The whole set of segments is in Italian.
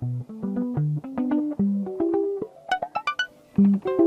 Thank you.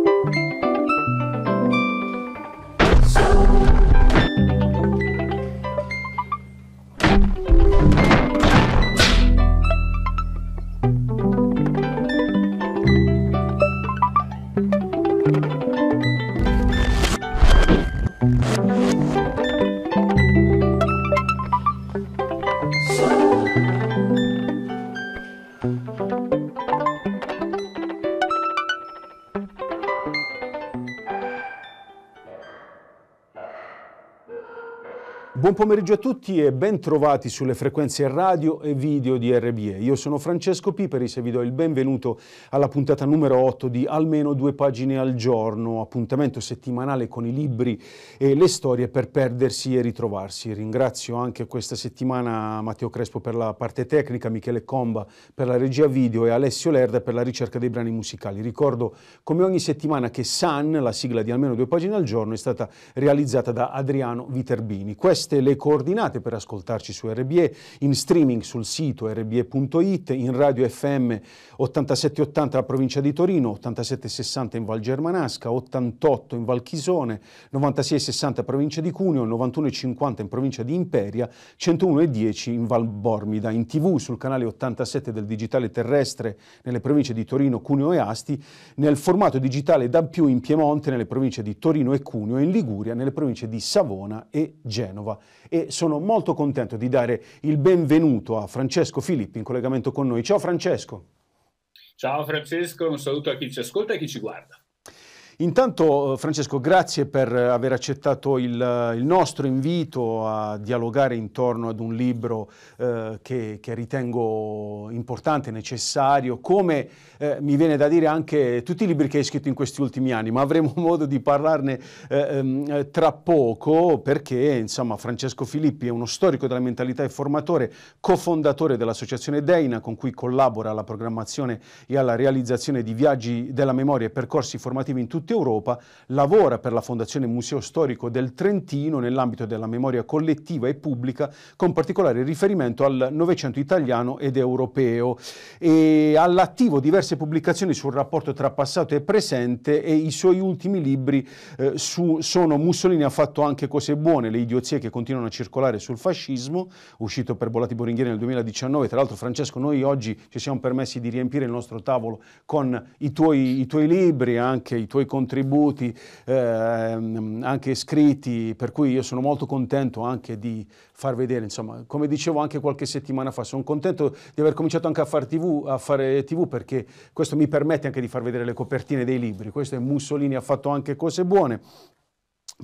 Buon pomeriggio a tutti e ben trovati sulle frequenze radio e video di RBE. Io sono Francesco Piperi e vi do il benvenuto alla puntata numero 8 di Almeno due pagine al giorno, appuntamento settimanale con i libri e le storie per perdersi e ritrovarsi. Ringrazio anche questa settimana Matteo Crespo per la parte tecnica, Michele Comba per la regia video e Alessio Lerda per la ricerca dei brani musicali. Ricordo come ogni settimana che San, la sigla di Almeno due pagine al giorno, è stata realizzata da Adriano Viterbini. Queste le coordinate per ascoltarci su RBE, in streaming sul sito rbe.it, in radio FM 8780 la provincia di Torino, 8760 in Val Germanasca, 88 in Val Chisone, 9660 provincia di Cuneo, 91,50 in provincia di Imperia, 101,10 in Val Bormida, in tv sul canale 87 del digitale terrestre nelle province di Torino, Cuneo e Asti, nel formato digitale da più in Piemonte nelle province di Torino e Cuneo e in Liguria nelle province di Savona e Genova e sono molto contento di dare il benvenuto a Francesco Filippi in collegamento con noi. Ciao Francesco. Ciao Francesco, un saluto a chi ci ascolta e a chi ci guarda. Intanto eh, Francesco, grazie per eh, aver accettato il, eh, il, nostro invito a dialogare intorno ad un libro eh, che, che, ritengo importante, necessario, come eh, mi viene da dire anche tutti i libri che hai scritto in questi ultimi anni, ma avremo modo di parlarne ehm, eh, tra poco perché insomma, Francesco Filippi è uno storico della mentalità e formatore, cofondatore dell'associazione Deina con cui collabora alla programmazione e alla realizzazione di viaggi della memoria e percorsi formativi in tutti Oriente Europa, lavora per la Fondazione Museo Storico del Trentino nell'ambito della memoria collettiva e pubblica, con particolare riferimento al Novecento italiano ed europeo. E all'attivo diverse pubblicazioni sul rapporto tra passato e presente e i suoi ultimi libri eh, su, sono Mussolini ha fatto anche cose buone, le idiozie che continuano a circolare sul fascismo, uscito per Bolati Boringhieri nel 2019. Tra l'altro Francesco, noi oggi ci siamo permessi di riempire il nostro tavolo con i tuoi, i tuoi libri, anche i tuoi contenuti contributi eh, anche scritti, per cui io sono molto contento anche di far vedere, insomma, come dicevo anche qualche settimana fa, sono contento di aver cominciato anche a, far TV, a fare TV perché questo mi permette anche di far vedere le copertine dei libri, questo è Mussolini ha fatto anche cose buone,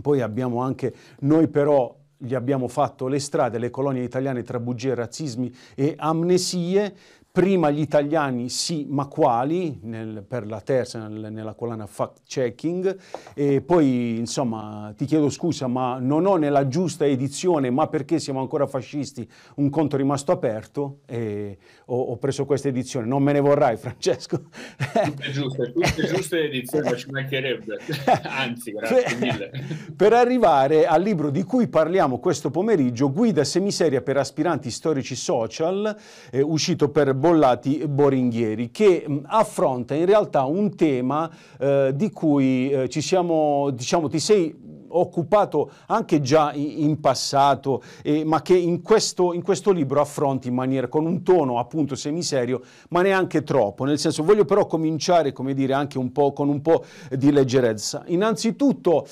poi abbiamo anche noi però gli abbiamo fatto le strade, le colonie italiane tra bugie, razzismi e amnesie, prima gli italiani sì ma quali nel, per la terza nel, nella collana fact checking e poi insomma ti chiedo scusa ma non ho nella giusta edizione ma perché siamo ancora fascisti un conto rimasto aperto e ho, ho preso questa edizione non me ne vorrai Francesco tutte giuste, tutte giuste edizioni ma ci mancherebbe anzi grazie mille per arrivare al libro di cui parliamo questo pomeriggio guida semiseria per aspiranti storici social eh, uscito per bollati Boringhieri, che mm, affronta in realtà un tema eh, di cui eh, ci siamo, diciamo, ti sei occupato anche già in passato, eh, ma che in questo, in questo, libro affronti in maniera con un tono appunto semiserio, ma neanche troppo. Nel senso, voglio però cominciare, come dire, anche un po' con un po' di leggerezza. Innanzitutto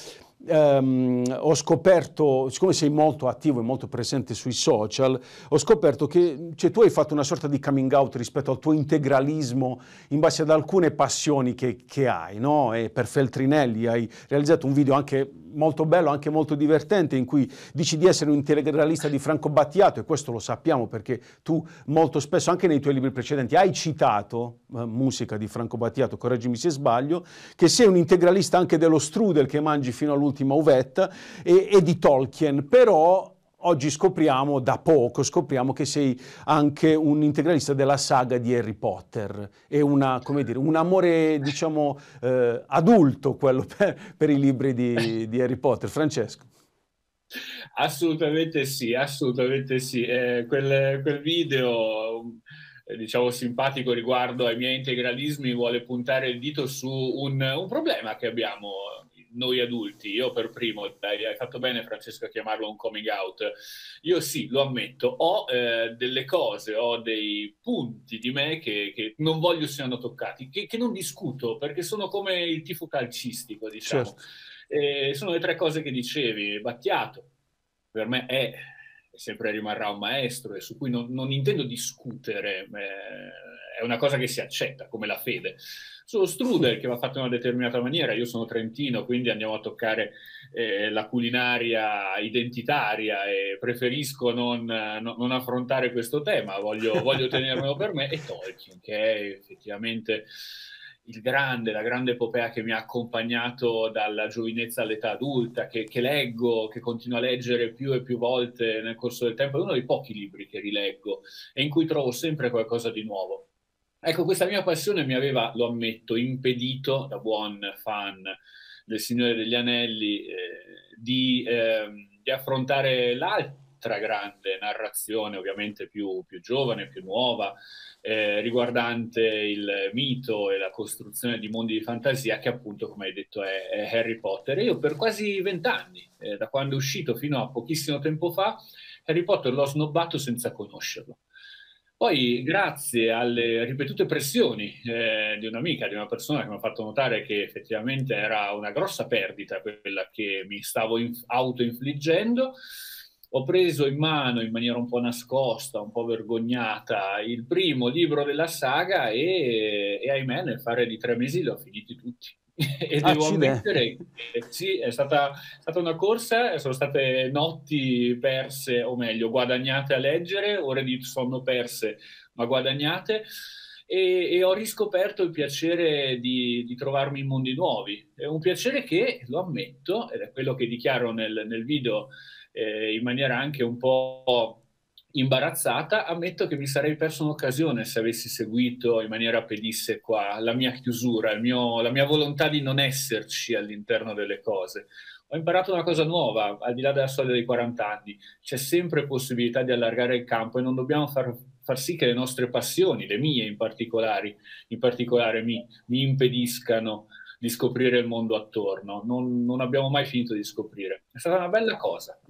ehm, ho scoperto, siccome sei molto attivo e molto presente sui social, ho scoperto che cioè, tu hai fatto una sorta di coming out rispetto al tuo integralismo in base ad alcune passioni che, che hai, no? E per Feltrinelli hai realizzato un video anche molto bello, anche molto divertente, in cui dici di essere un integralista di Franco Battiato, e questo lo sappiamo perché tu molto spesso, anche nei tuoi libri precedenti, hai citato eh, musica di Franco Battiato, correggimi se sbaglio, che sei un integralista anche dello strudel che mangi fino all'ultimo l'ultima Ouvette e, e di Tolkien, però oggi scopriamo, da poco, scopriamo che sei anche un integralista della saga di Harry Potter e una, dire, un amore, diciamo, eh, adulto quello per, per i libri di, di, Harry Potter. Francesco. Assolutamente sì, assolutamente sì. Eh, quel, quel video um, eh, diciamo simpatico riguardo ai miei integralismi vuole puntare il dito su un, un problema che abbiamo noi adulti, io per primo, hai fatto bene Francesco a chiamarlo un coming out, io sì, lo ammetto, ho eh, delle cose, ho dei punti di me che, che non voglio siano toccati, che, che, non discuto perché sono come il tifo calcistico, diciamo. Certo. Eh, sono le tre cose che dicevi, Battiato, per me è sempre rimarrà un maestro e su cui non, non intendo discutere, eh, è una cosa che si accetta come la fede. Solo strudel che va fatto in una determinata maniera. Io sono trentino, quindi andiamo a toccare eh, la culinaria identitaria e preferisco non, no, non affrontare questo tema, voglio, voglio tenermelo per me. E Tolkien, che è effettivamente il grande, la grande epopea che mi ha accompagnato dalla giovinezza all'età adulta, che, che, leggo, che continuo a leggere più e più volte nel corso del tempo, è uno dei pochi libri che rileggo e in cui trovo sempre qualcosa di nuovo. Ecco, questa mia passione mi aveva, lo ammetto, impedito da buon fan del Signore degli Anelli eh, di, eh, di, affrontare l'altra grande narrazione, ovviamente più, più giovane, più nuova, eh, riguardante il mito e la costruzione di mondi di fantasia, che appunto, come hai detto, è, è Harry Potter. E io per quasi vent'anni, eh, da quando è uscito fino a pochissimo tempo fa, Harry Potter l'ho snobbato senza conoscerlo. Poi, grazie alle ripetute pressioni eh, di un'amica, di una persona che mi ha fatto notare che effettivamente era una grossa perdita quella che mi stavo inf- autoinfliggendo, ho preso in mano in maniera un po' nascosta, un po' vergognata, il primo libro della saga e, e ahimè nel fare di tre mesi li ho finiti tutti. e ah, devo ammettere che sì, è stata, è stata, una corsa, sono state notti perse, o meglio, guadagnate a leggere, ore di sonno perse, ma guadagnate. E, e ho riscoperto il piacere di, di, trovarmi in mondi nuovi. È un piacere che, lo ammetto, ed è quello che dichiaro nel, nel video eh, in maniera anche un po' imbarazzata, ammetto che mi sarei perso un'occasione se avessi seguito in maniera pedissequa la mia chiusura, mio, la mia volontà di non esserci all'interno delle cose. Ho imparato una cosa nuova, al di là della storia dei 40 anni, c'è sempre possibilità di allargare il campo e non dobbiamo far, far sì che le nostre passioni, le mie in, in particolare, mi, mi impediscano di scoprire il mondo attorno, non, non abbiamo mai finito di scoprire. È stata una bella cosa.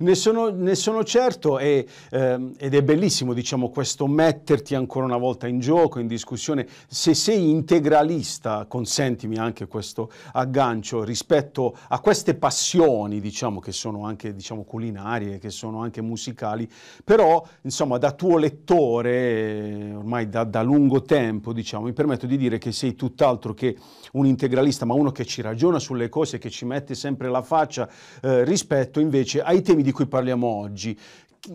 ne, sono, ne, sono, certo e, ehm, ed è bellissimo diciamo, questo metterti ancora una volta in gioco, in discussione. Se sei integralista, consentimi anche questo aggancio rispetto a queste passioni diciamo, che sono anche diciamo, culinarie, che sono anche musicali, però insomma da tuo lettore ormai da, da lungo tempo diciamo, mi permetto di dire che sei tutt'altro che un integralista, ma uno che ci ragiona sulle cose, che ci mette sempre la faccia eh, rispetto invece ai temi di cui parliamo oggi,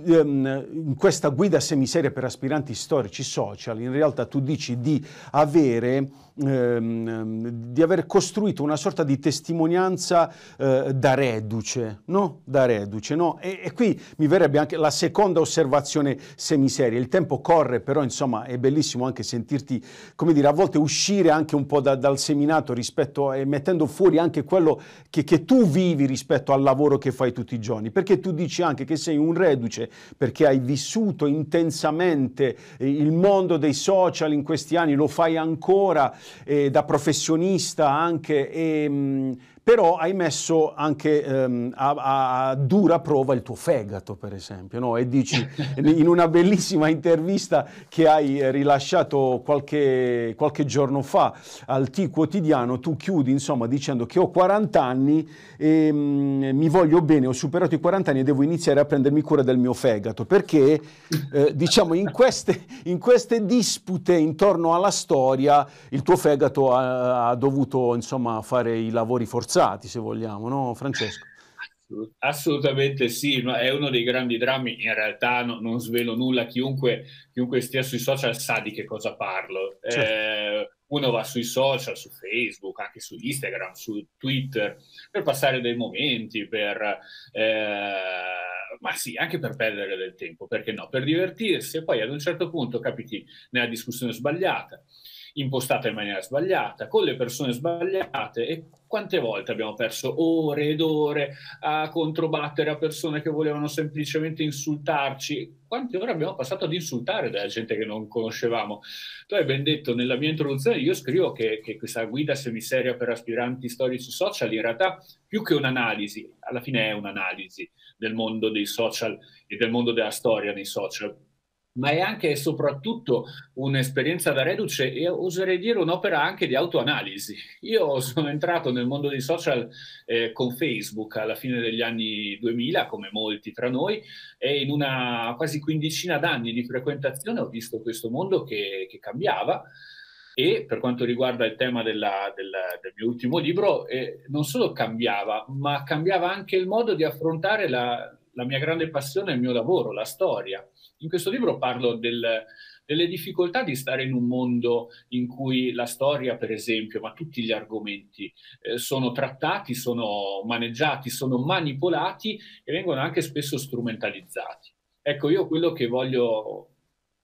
Ehm, in questa guida semiseria per aspiranti storici social, in realtà tu dici di, avere, ehm, di aver costruito una sorta di testimonianza eh, da reduce, no? Da reduce, no? E, e, qui mi verrebbe anche la seconda osservazione semiseria. Il tempo corre, però insomma è bellissimo anche sentirti, come dire, a volte uscire anche un po' da, dal seminato rispetto e mettendo fuori anche quello che, che tu vivi rispetto al lavoro che fai tutti i giorni, perché tu dici anche che sei un reduce felice perché hai vissuto intensamente eh, il mondo dei social in questi anni, lo fai ancora eh, da professionista anche e, mh, mm, però hai messo anche ehm, a, a, dura prova il tuo fegato, per esempio, no? e dici in una bellissima intervista che hai rilasciato qualche, qualche giorno fa al T quotidiano, tu chiudi insomma dicendo che ho 40 anni e ehm, mh, mi voglio bene, ho superato i 40 anni e devo iniziare a prendermi cura del mio fegato, perché eh, diciamo in queste, in queste, dispute intorno alla storia il tuo fegato ha, ha dovuto insomma fare i lavori forzati forzati, se vogliamo, no Francesco? Assolutamente sì, è uno dei grandi drammi, in realtà no, non svelo nulla, chiunque, chiunque, stia sui social sa di che cosa parlo. Certo. Eh, uno va sui social, su Facebook, anche su Instagram, su Twitter, per passare dei momenti, per, eh, ma sì, anche per perdere del tempo, perché no, per divertirsi e poi ad un certo punto capiti nella discussione sbagliata impostata in maniera sbagliata, con le persone sbagliate e quante volte abbiamo perso ore ed ore a controbattere a persone che volevano semplicemente insultarci? Quante ore abbiamo passato ad insultare della gente che non conoscevamo? Tu hai ben detto nella mia introduzione, io scrivo che, che questa guida semiseria per aspiranti storici social in realtà più che un'analisi, alla fine è un'analisi del mondo dei social e del mondo della storia nei social, ma è anche e soprattutto un'esperienza da reduce e oserei dire un'opera anche di autoanalisi. Io sono entrato nel mondo dei social eh, con Facebook alla fine degli anni 2000, come molti tra noi, e in una quasi quindicina d'anni di frequentazione ho visto questo mondo che, che cambiava. E per quanto riguarda il tema della, della, del mio ultimo libro, eh, non solo cambiava, ma cambiava anche il modo di affrontare la, la mia grande passione, il mio lavoro, la storia in questo libro parlo del, delle difficoltà di stare in un mondo in cui la storia, per esempio, ma tutti gli argomenti eh, sono trattati, sono maneggiati, sono manipolati e vengono anche spesso strumentalizzati. Ecco, io quello che voglio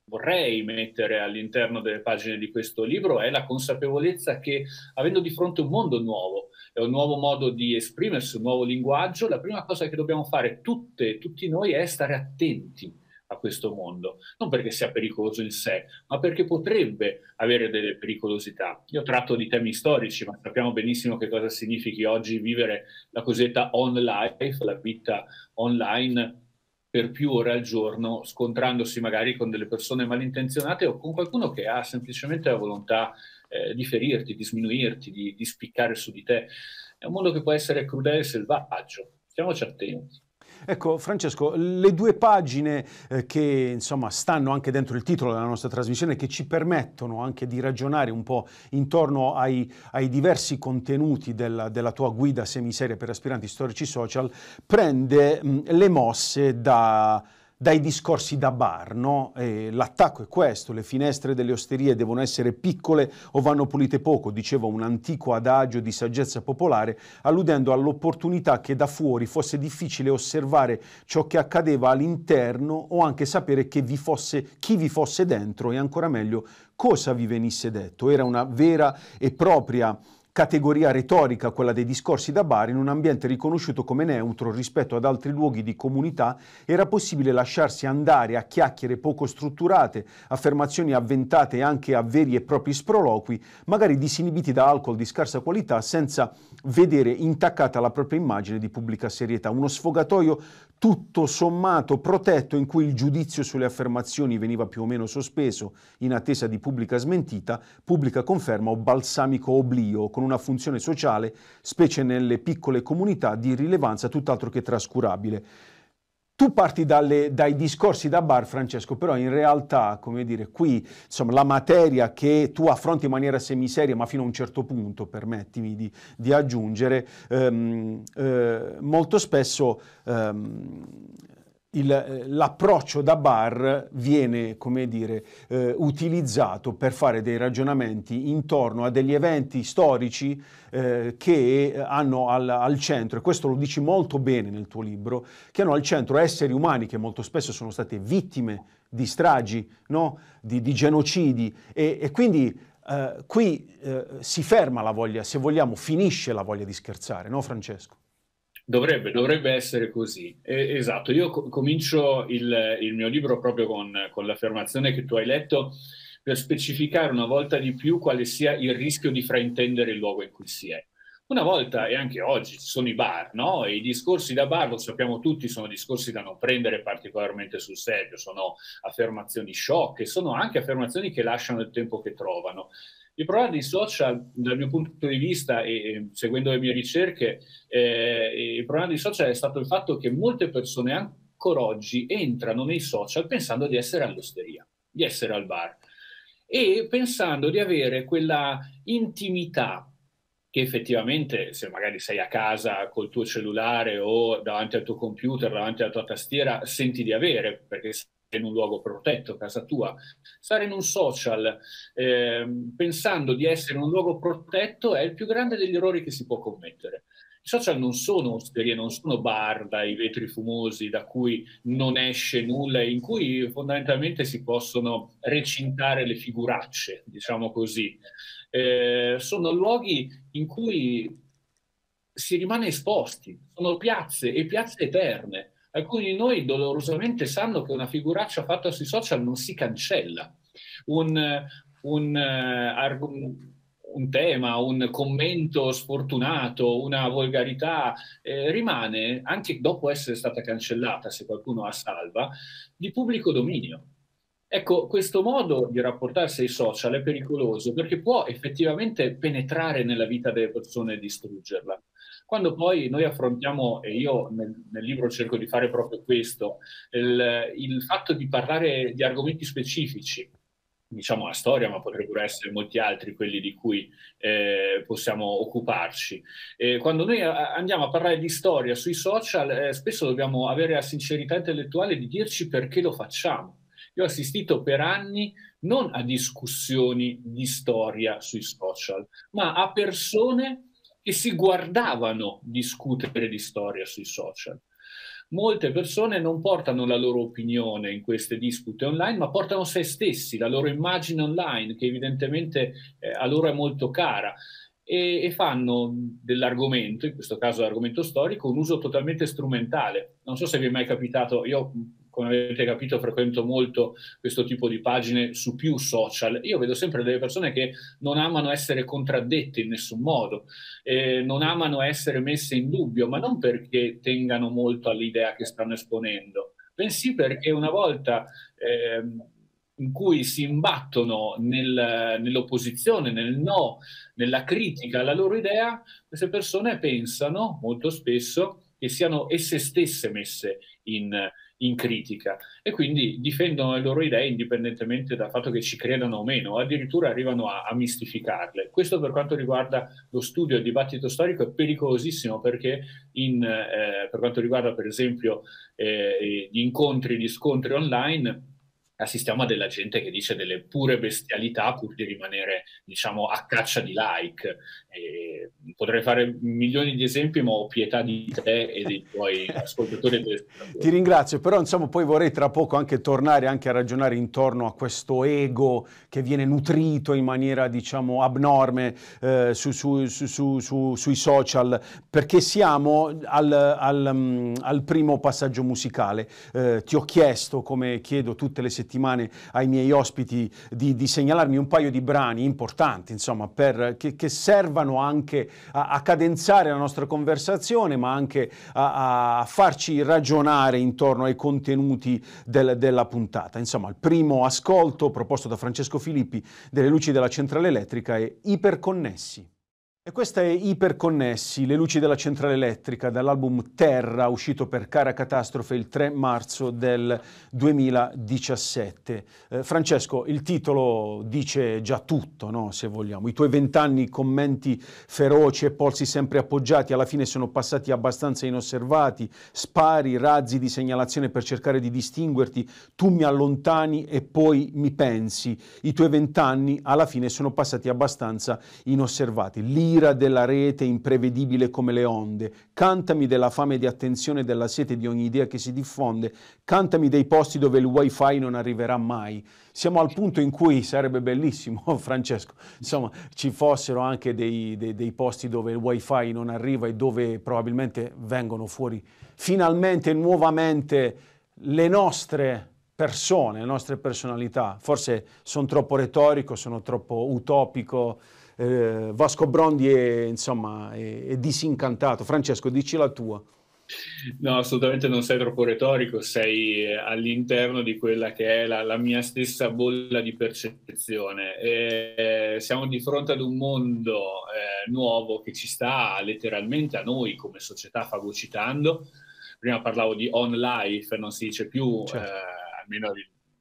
vorrei mettere all'interno delle pagine di questo libro è la consapevolezza che avendo di fronte un mondo nuovo, un nuovo modo di esprimersi, un nuovo linguaggio, la prima cosa che dobbiamo fare tutte, e tutti noi è stare attenti a questo mondo, non perché sia pericoloso in sé, ma perché potrebbe avere delle pericolosità. Io tratto di temi storici, ma sappiamo benissimo che cosa significhi oggi vivere la cosiddetta on life, la vita online per più ore al giorno, scontrandosi magari con delle persone malintenzionate o con qualcuno che ha semplicemente la volontà eh, di ferirti, di sminuirti, di, di spiccare su di te. È un mondo che può essere crudele e selvaggio. Stiamoci attenti. Ecco Francesco, le due pagine eh, che insomma stanno anche dentro il titolo della nostra trasmissione che ci permettono anche di ragionare un po' intorno ai, ai diversi contenuti della, della, tua guida semiseria per aspiranti storici social, prende mh, le mosse da dai discorsi da bar, no? eh, l'attacco è questo, le finestre delle osterie devono essere piccole o vanno pulite poco, diceva un antico adagio di saggezza popolare, alludendo all'opportunità che da fuori fosse difficile osservare ciò che accadeva all'interno o anche sapere vi fosse, chi vi fosse dentro e ancora meglio cosa vi venisse detto. Era una vera e propria categoria retorica, quella dei discorsi da bar, in un ambiente riconosciuto come neutro rispetto ad altri luoghi di comunità, era possibile lasciarsi andare a chiacchiere poco strutturate, affermazioni avventate anche a veri e propri sproloqui, magari disinibiti da alcol di scarsa qualità, senza vedere intaccata la propria immagine di pubblica serietà. Uno sfogatoio tutto sommato protetto in cui il giudizio sulle affermazioni veniva più o meno sospeso in attesa di pubblica smentita, pubblica conferma o balsamico oblio, con una funzione sociale, specie nelle piccole comunità, di rilevanza tutt'altro che trascurabile. Tu parti dalle, dai discorsi da bar, Francesco, però in realtà, come dire, qui insomma, la materia che tu affronti in maniera semiseria, ma fino a un certo punto, permettimi di, di aggiungere, ehm, eh, molto spesso ehm, il, eh, l'approccio da bar viene, come dire, eh, utilizzato per fare dei ragionamenti intorno a degli eventi storici eh, che hanno al, al, centro, e questo lo dici molto bene nel tuo libro, che hanno al centro esseri umani che molto spesso sono state vittime di stragi, no? di, di, genocidi e, e quindi eh, qui eh, si ferma la voglia, se vogliamo, finisce la voglia di scherzare, no Francesco? Dovrebbe, dovrebbe, essere così. Eh, esatto, io co- comincio il, il, mio libro proprio con, con, l'affermazione che tu hai letto per specificare una volta di più quale sia il rischio di fraintendere il luogo in cui si è. Una volta e anche oggi ci sono i bar, no? E i discorsi da bar, lo sappiamo tutti, sono discorsi da non prendere particolarmente sul serio, sono affermazioni sciocche, sono anche affermazioni che lasciano il tempo che trovano. Il problema dei social, dal mio punto di vista e seguendo le mie ricerche, eh, il problema dei social è stato il fatto che molte persone ancora oggi entrano nei social pensando di essere all'osteria, di essere al bar e pensando di avere quella intimità che effettivamente se magari sei a casa col tuo cellulare o davanti al tuo computer, davanti alla tua tastiera, senti di avere, perché in un luogo protetto, casa tua. Stare in un social eh, pensando di essere in un luogo protetto è il più grande degli errori che si può commettere. I social non sono osterie, non sono bar dai vetri fumosi da cui non esce nulla in cui fondamentalmente si possono recintare le figuracce, diciamo così. Eh, sono luoghi in cui si rimane esposti, sono piazze e piazze eterne Alcuni di noi dolorosamente sanno che una figuraccia fatta sui social non si cancella. Un, un, eh, un tema, un commento sfortunato, una volgarità eh, rimane, anche dopo essere stata cancellata, se qualcuno ha salva, di pubblico dominio. Ecco, questo modo di rapportarsi ai social è pericoloso perché può effettivamente penetrare nella vita delle persone e distruggerla. Quando poi noi affrontiamo, e io nel, nel libro cerco di fare proprio questo, il, il fatto di parlare di argomenti specifici, diciamo la storia, ma potrebbero essere molti altri quelli di cui eh, possiamo occuparci. Eh, quando noi a- eh, andiamo a parlare di storia sui social, eh, spesso dobbiamo avere la sincerità intellettuale di dirci perché lo facciamo. Io ho assistito per anni non a discussioni di storia sui social, ma a persone che e si guardavano discutere di storia sui social. Molte persone non portano la loro opinione in queste dispute online, ma portano se stessi, la loro immagine online, che evidentemente eh, a loro è molto cara e, fanno dell'argomento, in questo caso l'argomento storico, un uso totalmente strumentale. Non so se vi è mai capitato, io come avete capito frequento molto questo tipo di pagine su più social, io vedo sempre delle persone che non amano essere contraddette in nessun modo, eh, non amano essere messe in dubbio, ma non perché tengano molto all'idea che stanno esponendo, bensì perché una volta... Eh, in cui si imbattono nel, nell'opposizione, nel no, nella critica alla loro idea, queste persone pensano molto spesso che siano esse stesse messe in, dubbio in critica e quindi difendono le loro idee indipendentemente dal fatto che ci credano o meno, addirittura arrivano a, a mistificarle. Questo per quanto riguarda lo studio e il dibattito storico è pericolosissimo perché in, eh, per quanto riguarda per esempio eh, gli incontri, gli scontri online, assistiamo a della gente che dice delle pure bestialità pur di rimanere, diciamo, a caccia di like. E potrei fare milioni di esempi, ma ho pietà di te e dei tuoi ascoltatori. Ti ringrazio, però insomma poi vorrei tra poco anche tornare anche a ragionare intorno a questo ego che viene nutrito in maniera, diciamo, abnorme eh, su, su, su, sui social, perché siamo al, al, mm, al primo passaggio musicale. Eh, ti ho chiesto, come chiedo tutte le settimane, settimane ai miei ospiti di, di segnalarmi un paio di brani importanti, insomma, per, che, che, servano anche a, a, cadenzare la nostra conversazione, ma anche a, a farci ragionare intorno ai contenuti del, della puntata. Insomma, il primo ascolto proposto da Francesco Filippi delle luci della centrale elettrica è Iperconnessi. E questa è Iperconnessi, le luci della centrale elettrica, dall'album Terra, uscito per cara catastrofe il 3 marzo del 2017. Eh, Francesco, il titolo dice già tutto, no? se vogliamo. I tuoi vent'anni, commenti feroci e polsi sempre appoggiati, alla fine sono passati abbastanza inosservati, spari, razzi di segnalazione per cercare di distinguerti, tu mi allontani e poi mi pensi. I tuoi vent'anni, alla fine, sono passati abbastanza inosservati. L'ira l'ira della rete imprevedibile come le onde, cantami della fame di attenzione e della sete di ogni idea che si diffonde, cantami dei posti dove il wifi non arriverà mai. Siamo al punto in cui sarebbe bellissimo, Francesco, insomma, ci fossero anche dei, dei, dei posti dove il wifi non arriva e dove probabilmente vengono fuori finalmente, nuovamente, le nostre persone, le nostre personalità. Forse sono troppo retorico, sono troppo utopico, eh, Vasco Brondi è, insomma, è, è disincantato. Francesco, dici la tua. No, assolutamente non sei troppo retorico, sei eh, all'interno di quella che è la, la mia stessa bolla di percezione. E, eh, siamo di fronte ad un mondo eh, nuovo che ci sta letteralmente a noi come società fagocitando. Prima parlavo di on life, non si dice più, certo. eh, almeno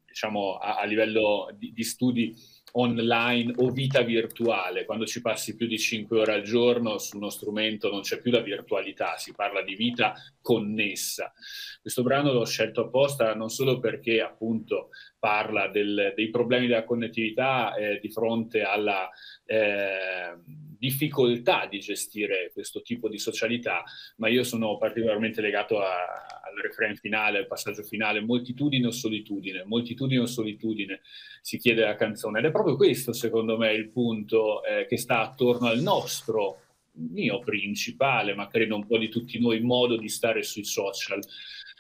diciamo, a, a livello di, di studi online o vita virtuale, quando ci passi più di 5 ore al giorno su uno strumento non c'è più la virtualità, si parla di vita connessa. Questo brano l'ho scelto apposta non solo perché appunto parla del, dei problemi della connettività eh, di fronte alla... Eh, difficoltà di gestire questo tipo di socialità, ma io sono particolarmente legato a, al refrain finale, al passaggio finale, moltitudine o solitudine, moltitudine o solitudine, si chiede la canzone. Ed è proprio questo, secondo me, il punto eh, che sta attorno al nostro mio principale, ma credo un po' di tutti noi, modo di stare sui social.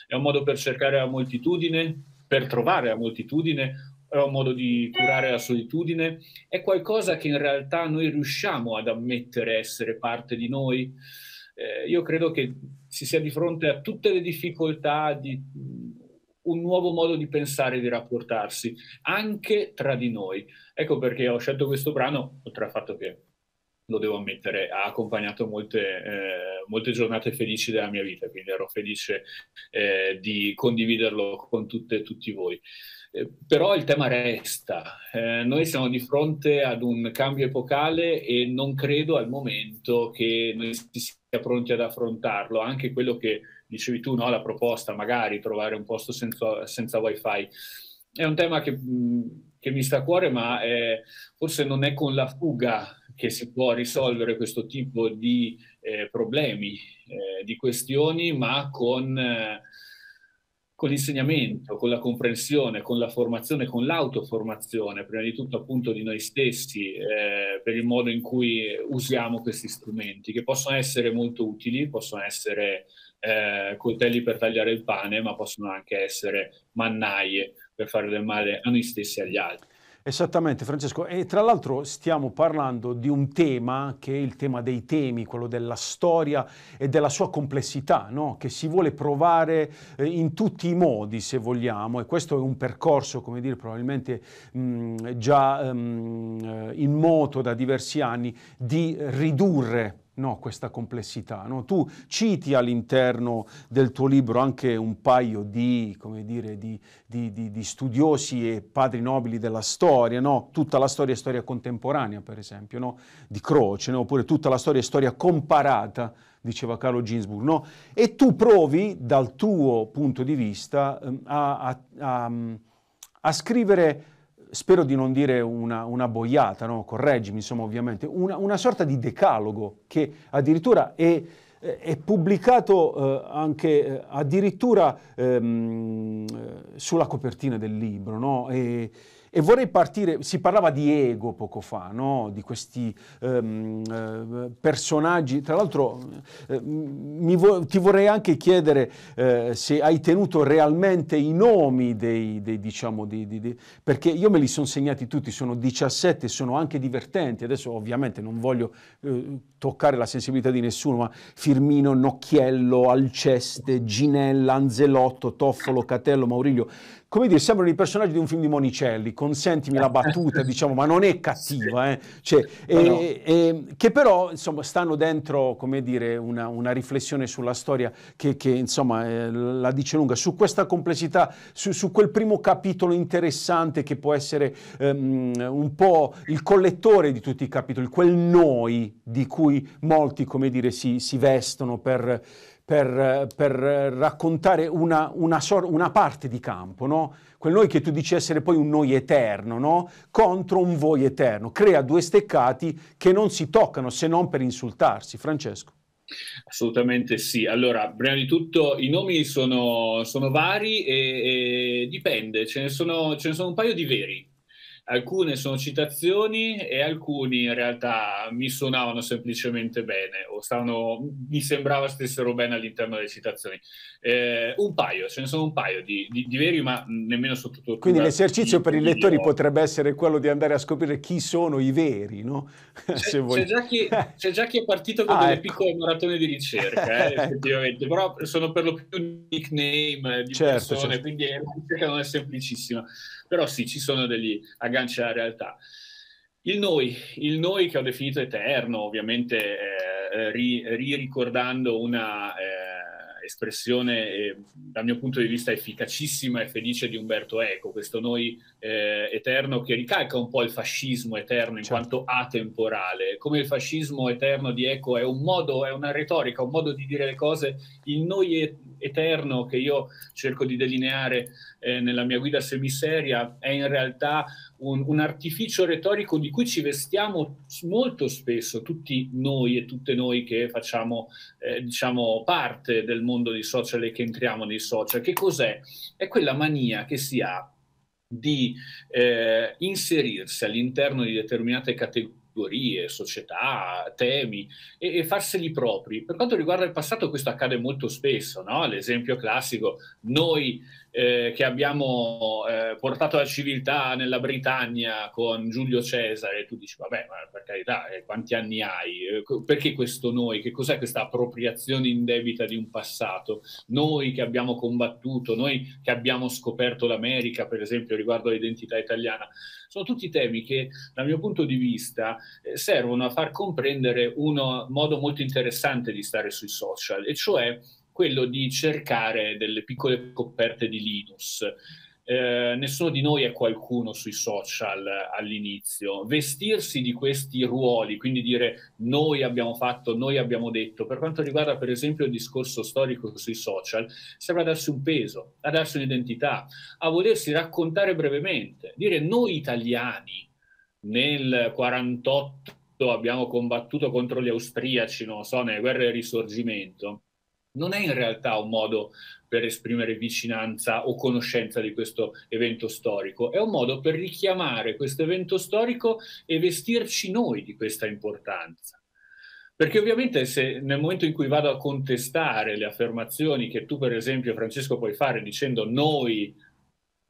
È un modo per cercare la moltitudine, per trovare la moltitudine è un modo di curare la solitudine, è qualcosa che in realtà noi riusciamo ad ammettere essere parte di noi. Eh, io credo che si sia di fronte a tutte le difficoltà di mm, un nuovo modo di pensare e di rapportarsi, anche tra di noi. Ecco perché ho scelto questo brano, oltre al fatto che lo devo ammettere, ha accompagnato molte, eh, molte, giornate felici della mia vita, quindi ero felice eh, di condividerlo con tutte e tutti voi. Eh, però il tema resta, eh, noi siamo di fronte ad un cambio epocale e non credo al momento che noi si sia pronti ad affrontarlo, anche quello che dicevi tu, no, la proposta, magari trovare un posto senza, senza wifi. È un tema che, che mi sta a cuore, ma eh, forse non è con la fuga che si può risolvere questo tipo di eh, problemi, eh, di questioni, ma con, eh, con, l'insegnamento, con la comprensione, con la formazione, con l'autoformazione, prima di tutto appunto di noi stessi, eh, per il modo in cui usiamo questi strumenti, che possono essere molto utili, possono essere eh, coltelli per tagliare il pane, ma possono anche essere mannaie per fare del male a noi stessi e agli altri. Esattamente Francesco, e tra l'altro stiamo parlando di un tema che è il tema dei temi, quello della storia e della sua complessità, no? che si vuole provare eh, in tutti i modi se vogliamo e questo è un percorso, come dire, probabilmente mh, mm, già mh, ehm, eh, in moto da diversi anni di ridurre no, questa complessità. No? Tu citi all'interno del tuo libro anche un paio di, dire, di, di, di studiosi e padri nobili della storia, no? tutta la storia è storia contemporanea, per esempio, no? di Croce, oppure tutta la storia è storia comparata, diceva Carlo Ginsburg. E tu provi, dal tuo punto di vista, ehm, a, a, a, a scrivere spero di non dire una, una boiata, no? correggimi insomma ovviamente, una, una, sorta di decalogo che addirittura è, è pubblicato eh, anche eh, addirittura ehm, eh, sulla copertina del libro. No? E, e vorrei partire, si parlava di ego poco fa, no? di questi ehm, eh, personaggi, tra l'altro eh, vo- ti vorrei anche chiedere eh, se hai tenuto realmente i nomi dei, dei diciamo, di, di, di, perché io me li sono segnati tutti, sono 17, sono anche divertenti, adesso ovviamente non voglio eh, toccare la sensibilità di nessuno, ma Firmino, Nocchiello, Alceste, Ginella, Anzelotto, Toffolo, Catello, Mauriglio, come dire, sembrano i personaggi di un film di Monicelli, consentimi la battuta, diciamo, ma non è cattiva, eh? cioè, no, no. E, eh, eh, eh, che però insomma, stanno dentro come dire, una, una riflessione sulla storia che, che insomma, la dice lunga, su questa complessità, su, su, quel primo capitolo interessante che può essere ehm, un po' il collettore di tutti i capitoli, quel noi di cui molti come dire, si, si vestono per per, per raccontare una, una, sor- una, parte di campo, no? quel noi che tu dici essere poi un noi eterno, no? contro un voi eterno, crea due steccati che non si toccano se non per insultarsi. Francesco. Assolutamente sì. Allora, prima di tutto i nomi sono, sono vari e, e dipende, ce ne, sono, ce ne, sono, un paio di veri alcune sono citazioni e alcuni in realtà mi suonavano semplicemente bene o stavano, mi sembrava stessero bene all'interno delle citazioni. Eh, un paio, ce ne sono un paio di, di, di veri, ma nemmeno sotto tutto. Quindi l'esercizio di, per i lettori potrebbe essere quello di andare a scoprire chi sono i veri, no? C'è, c'è, già, chi, c'è già, chi, è partito con ah, delle ecco. piccole maratone di ricerca, eh, effettivamente, ecco. però sono per lo più nickname eh, di certo, persone, certo. quindi la ricerca non è semplicissima però sì, ci sono degli agganci alla realtà. Il noi, il noi che ho definito eterno, ovviamente eh, ri, eh, ri, ricordando una... Eh, espressione eh, dal mio punto di vista efficacissima e felice di Umberto Eco, questo noi eh, eterno che ricalca un po' il fascismo eterno in certo. quanto atemporale, come il fascismo eterno di Eco è un modo, è una retorica, un modo di dire le cose, il noi eterno che io cerco di delineare eh, nella mia guida semiseria è in realtà un, un artificio retorico di cui ci vestiamo molto spesso tutti noi e tutte noi che facciamo eh, diciamo parte del mondo dei social e che entriamo nei social. Che cos'è? È quella mania che si ha di eh, inserirsi all'interno di determinate categorie società, temi e, e, farseli propri. Per quanto riguarda il passato, questo accade molto spesso, no? L'esempio classico, noi eh, che abbiamo eh, portato la civiltà nella Britannia con Giulio Cesare, tu dici, vabbè, ma per carità, eh, quanti anni hai? Eh, perché questo noi? Che cos'è questa appropriazione indebita di un passato? Noi che abbiamo combattuto, noi che abbiamo scoperto l'America, per esempio, riguardo all'identità italiana, sono tutti temi che, dal mio punto di vista, eh, servono a far comprendere un modo molto interessante di stare sui social, e cioè quello di cercare delle piccole coperte di Linus. Eh, nessuno di noi è qualcuno sui social eh, all'inizio. Vestirsi di questi ruoli, quindi dire noi abbiamo fatto, noi abbiamo detto, per quanto riguarda per esempio il discorso storico sui social, sembra darsi un peso, a darsi un'identità, a volersi raccontare brevemente, dire noi italiani nel 48 abbiamo combattuto contro gli austriaci, non so, nelle guerre del risorgimento non è in realtà un modo per esprimere vicinanza o conoscenza di questo evento storico, è un modo per richiamare questo evento storico e vestirci noi di questa importanza. Perché ovviamente se nel momento in cui vado a contestare le affermazioni che tu per esempio Francesco puoi fare dicendo noi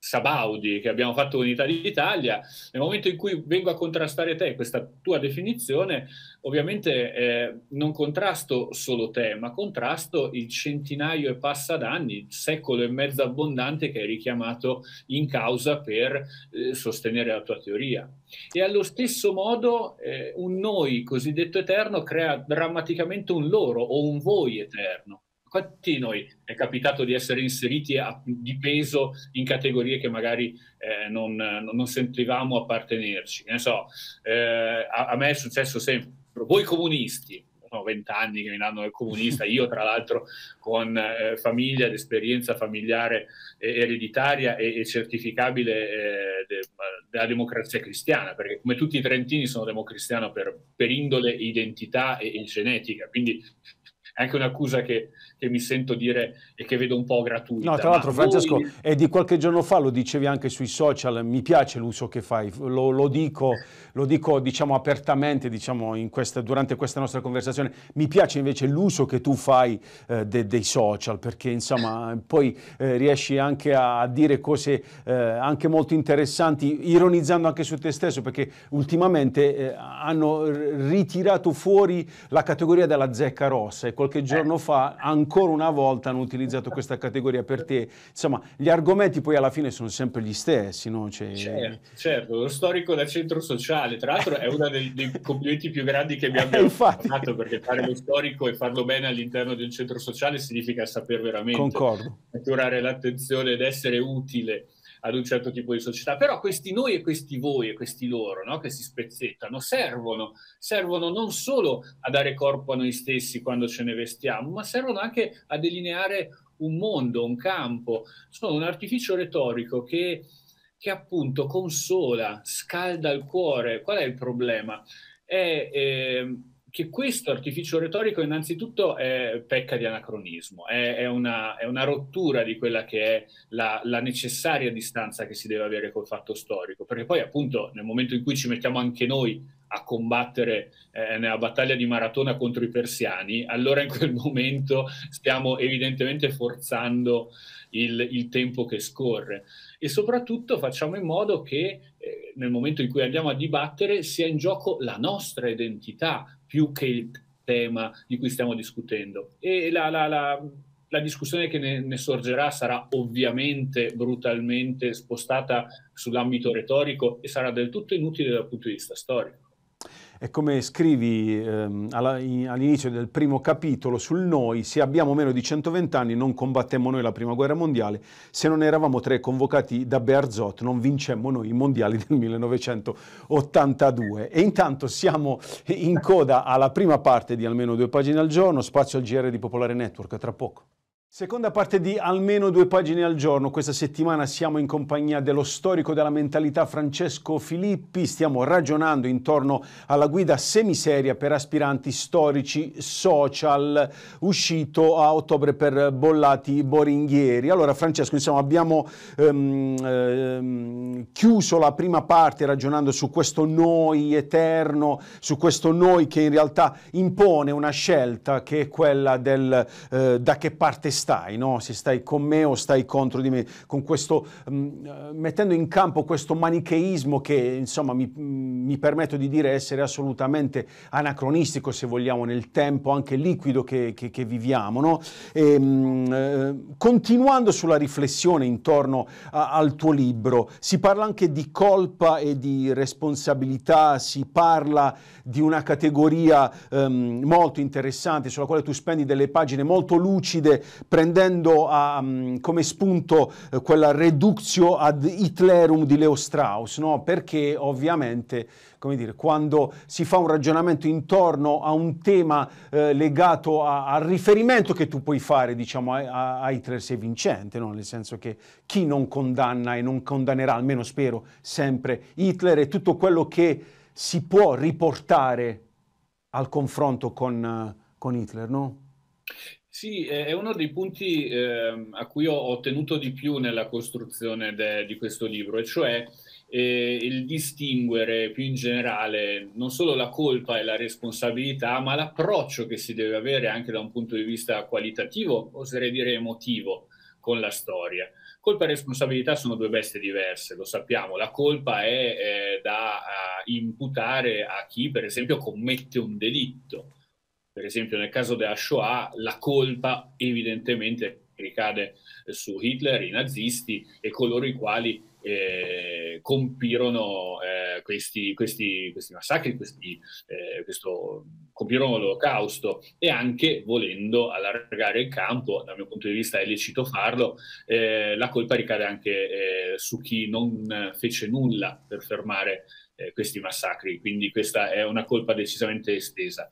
Sabaudi che abbiamo fatto con Italia d'Italia, nel momento in cui vengo a contrastare te, questa tua definizione, ovviamente eh, non contrasto solo te, ma contrasto il centinaio e passa d'anni, secolo e mezzo abbondante che hai richiamato in causa per eh, sostenere la tua teoria. E allo stesso modo eh, un noi cosiddetto eterno crea drammaticamente un loro o un voi eterno quanti di noi è capitato di essere inseriti a, di peso in categorie che magari eh, non, non, sentivamo appartenerci? So, eh, a, a me è successo sempre, voi comunisti, sono vent'anni che mi danno è comunista, io tra l'altro con eh, famiglia ed esperienza familiare eh, ereditaria e, e certificabile eh, de, della democrazia cristiana, perché come tutti i trentini sono democristiano per, per indole, identità e, e genetica, quindi è anche un'accusa che che mi sento dire e che vedo un po' gratuita. No, tra l'altro, Francesco, voi... è di qualche giorno fa, lo dicevi anche sui social, mi piace l'uso che fai, lo, lo dico lo dico diciamo apertamente diciamo, questa, durante questa nostra conversazione, mi piace invece l'uso che tu fai eh, de, dei social perché insomma poi eh, riesci anche a dire cose eh, anche molto interessanti, ironizzando anche su te stesso perché ultimamente eh, hanno ritirato fuori la categoria della zecca rossa e qualche giorno eh. fa ancora una volta hanno utilizzato questa categoria per te. Insomma, gli argomenti poi alla fine sono sempre gli stessi, no? Cioè... Certo, certo, lo storico da centro sociale geniale, tra l'altro è uno dei, dei complimenti più grandi che mi eh, abbia fatto perché fare lo storico e farlo bene all'interno di un centro sociale significa saper veramente Concordo. catturare l'attenzione ed essere utile ad un certo tipo di società. Però questi noi e questi voi e questi loro no, che si spezzettano servono, servono non solo a dare corpo a noi stessi quando ce ne vestiamo, ma servono anche a delineare un mondo, un campo, sono un artificio retorico che che appunto consola, scalda il cuore. Qual è il problema? È eh, che questo artificio retorico innanzitutto è, pecca di anacronismo, è, è, una, è, una, rottura di quella che è la, la, necessaria distanza che si deve avere col fatto storico, perché poi appunto nel momento in cui ci mettiamo anche noi a combattere eh, nella battaglia di Maratona contro i persiani, allora in quel momento stiamo evidentemente forzando il, il tempo che scorre e soprattutto facciamo in modo che eh, nel momento in cui andiamo a dibattere sia in gioco la nostra identità più che il tema di cui stiamo discutendo. E la, la, la, la discussione che ne, ne, sorgerà sarà ovviamente brutalmente spostata sull'ambito retorico e sarà del tutto inutile dal punto di vista storico. È come scrivi ehm, all'inizio del primo capitolo sul noi, se abbiamo meno di 120 anni non combattemmo noi la prima guerra mondiale, se non eravamo tre convocati da Bearzot non vincemmo noi i mondiali del 1982. E intanto siamo in coda alla prima parte di almeno due pagine al giorno, spazio al GR di Popolare Network, tra poco. Seconda parte di Almeno due pagine al giorno. Questa settimana siamo in compagnia dello storico della mentalità Francesco Filippi. Stiamo ragionando intorno alla guida semiseria per aspiranti storici social uscito a ottobre per Bollati Boringhieri. Allora Francesco, insomma, abbiamo ehm, ehm, chiuso la prima parte ragionando su questo noi eterno, su questo noi che in realtà impone una scelta che è quella del eh, da che parte stai, no? se stai con me o stai contro di me, questo, mh, mm, eh, mettendo in campo questo manicheismo che insomma mi, mm, mi, permetto di dire essere assolutamente anacronistico se vogliamo nel tempo anche liquido che, che, che viviamo. No? E, ehm, mh, eh, continuando sulla riflessione intorno a, al tuo libro, si parla anche di colpa e di responsabilità, si parla di una categoria um, molto interessante sulla quale tu spendi delle pagine molto lucide prendendo a, um, come spunto eh, quella reductio ad Hitlerum di Leo Strauss, no? perché ovviamente come dire, quando si fa un ragionamento intorno a un tema eh, legato al riferimento che tu puoi fare diciamo, a, a Hitler sei vincente, no? nel senso che chi non condanna e non condannerà, almeno spero, sempre Hitler e tutto quello che si può riportare al confronto con, eh, con Hitler, no? Sì, è uno dei punti eh, a cui ho tenuto di più nella costruzione de- di questo libro, e cioè eh, il distinguere più in generale non solo la colpa e la responsabilità, ma l'approccio che si deve avere anche da un punto di vista qualitativo, oserei dire emotivo, con la storia. Colpa e responsabilità sono due bestie diverse, lo sappiamo. La colpa è eh, da imputare a chi, per esempio, commette un delitto per esempio nel caso della Shoah la colpa evidentemente ricade su Hitler, i nazisti e coloro i quali eh, compirono eh, questi, questi, questi, massacri, questi, eh, questo, compirono l'olocausto e anche volendo allargare il campo, dal mio punto di vista è lecito farlo, eh, la colpa ricade anche eh, su chi non fece nulla per fermare eh, questi massacri, quindi questa è una colpa decisamente estesa.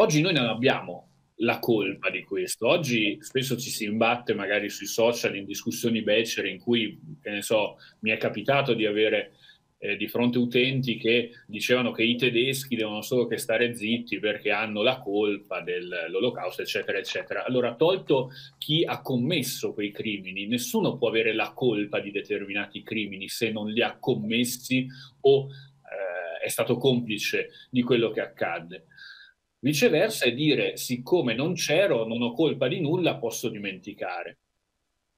Oggi noi non abbiamo la colpa di questo. Oggi spesso ci si imbatte magari sui social in discussioni becere in cui, che ne so, mi è capitato di avere eh, di fronte utenti che dicevano che i tedeschi devono solo che stare zitti perché hanno la colpa dell'olocausto, eccetera, eccetera. Allora, tolto chi ha commesso quei crimini, nessuno può avere la colpa di determinati crimini se non li ha commessi o eh, è stato complice di quello che accadde. Viceversa è dire, siccome non c'ero, non ho colpa di nulla, posso dimenticare.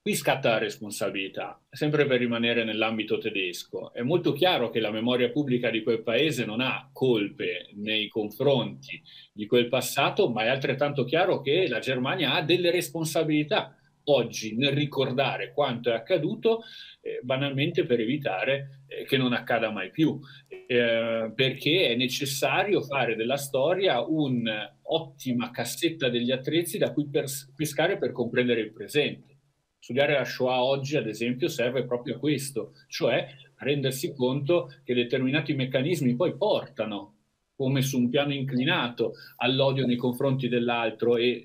Qui scatta la responsabilità, sempre per rimanere nell'ambito tedesco. È molto chiaro che la memoria pubblica di quel paese non ha colpe nei confronti di quel passato, ma è altrettanto chiaro che la Germania ha delle responsabilità oggi nel ricordare quanto è accaduto, eh, banalmente per evitare eh, che non accada mai più, eh, perché è necessario fare della storia un'ottima cassetta degli attrezzi da cui pers- pescare per comprendere il presente. Studiare la Shoah oggi, ad esempio, serve proprio a questo, cioè rendersi conto che determinati meccanismi poi portano, come su un piano inclinato, all'odio nei confronti dell'altro e eh,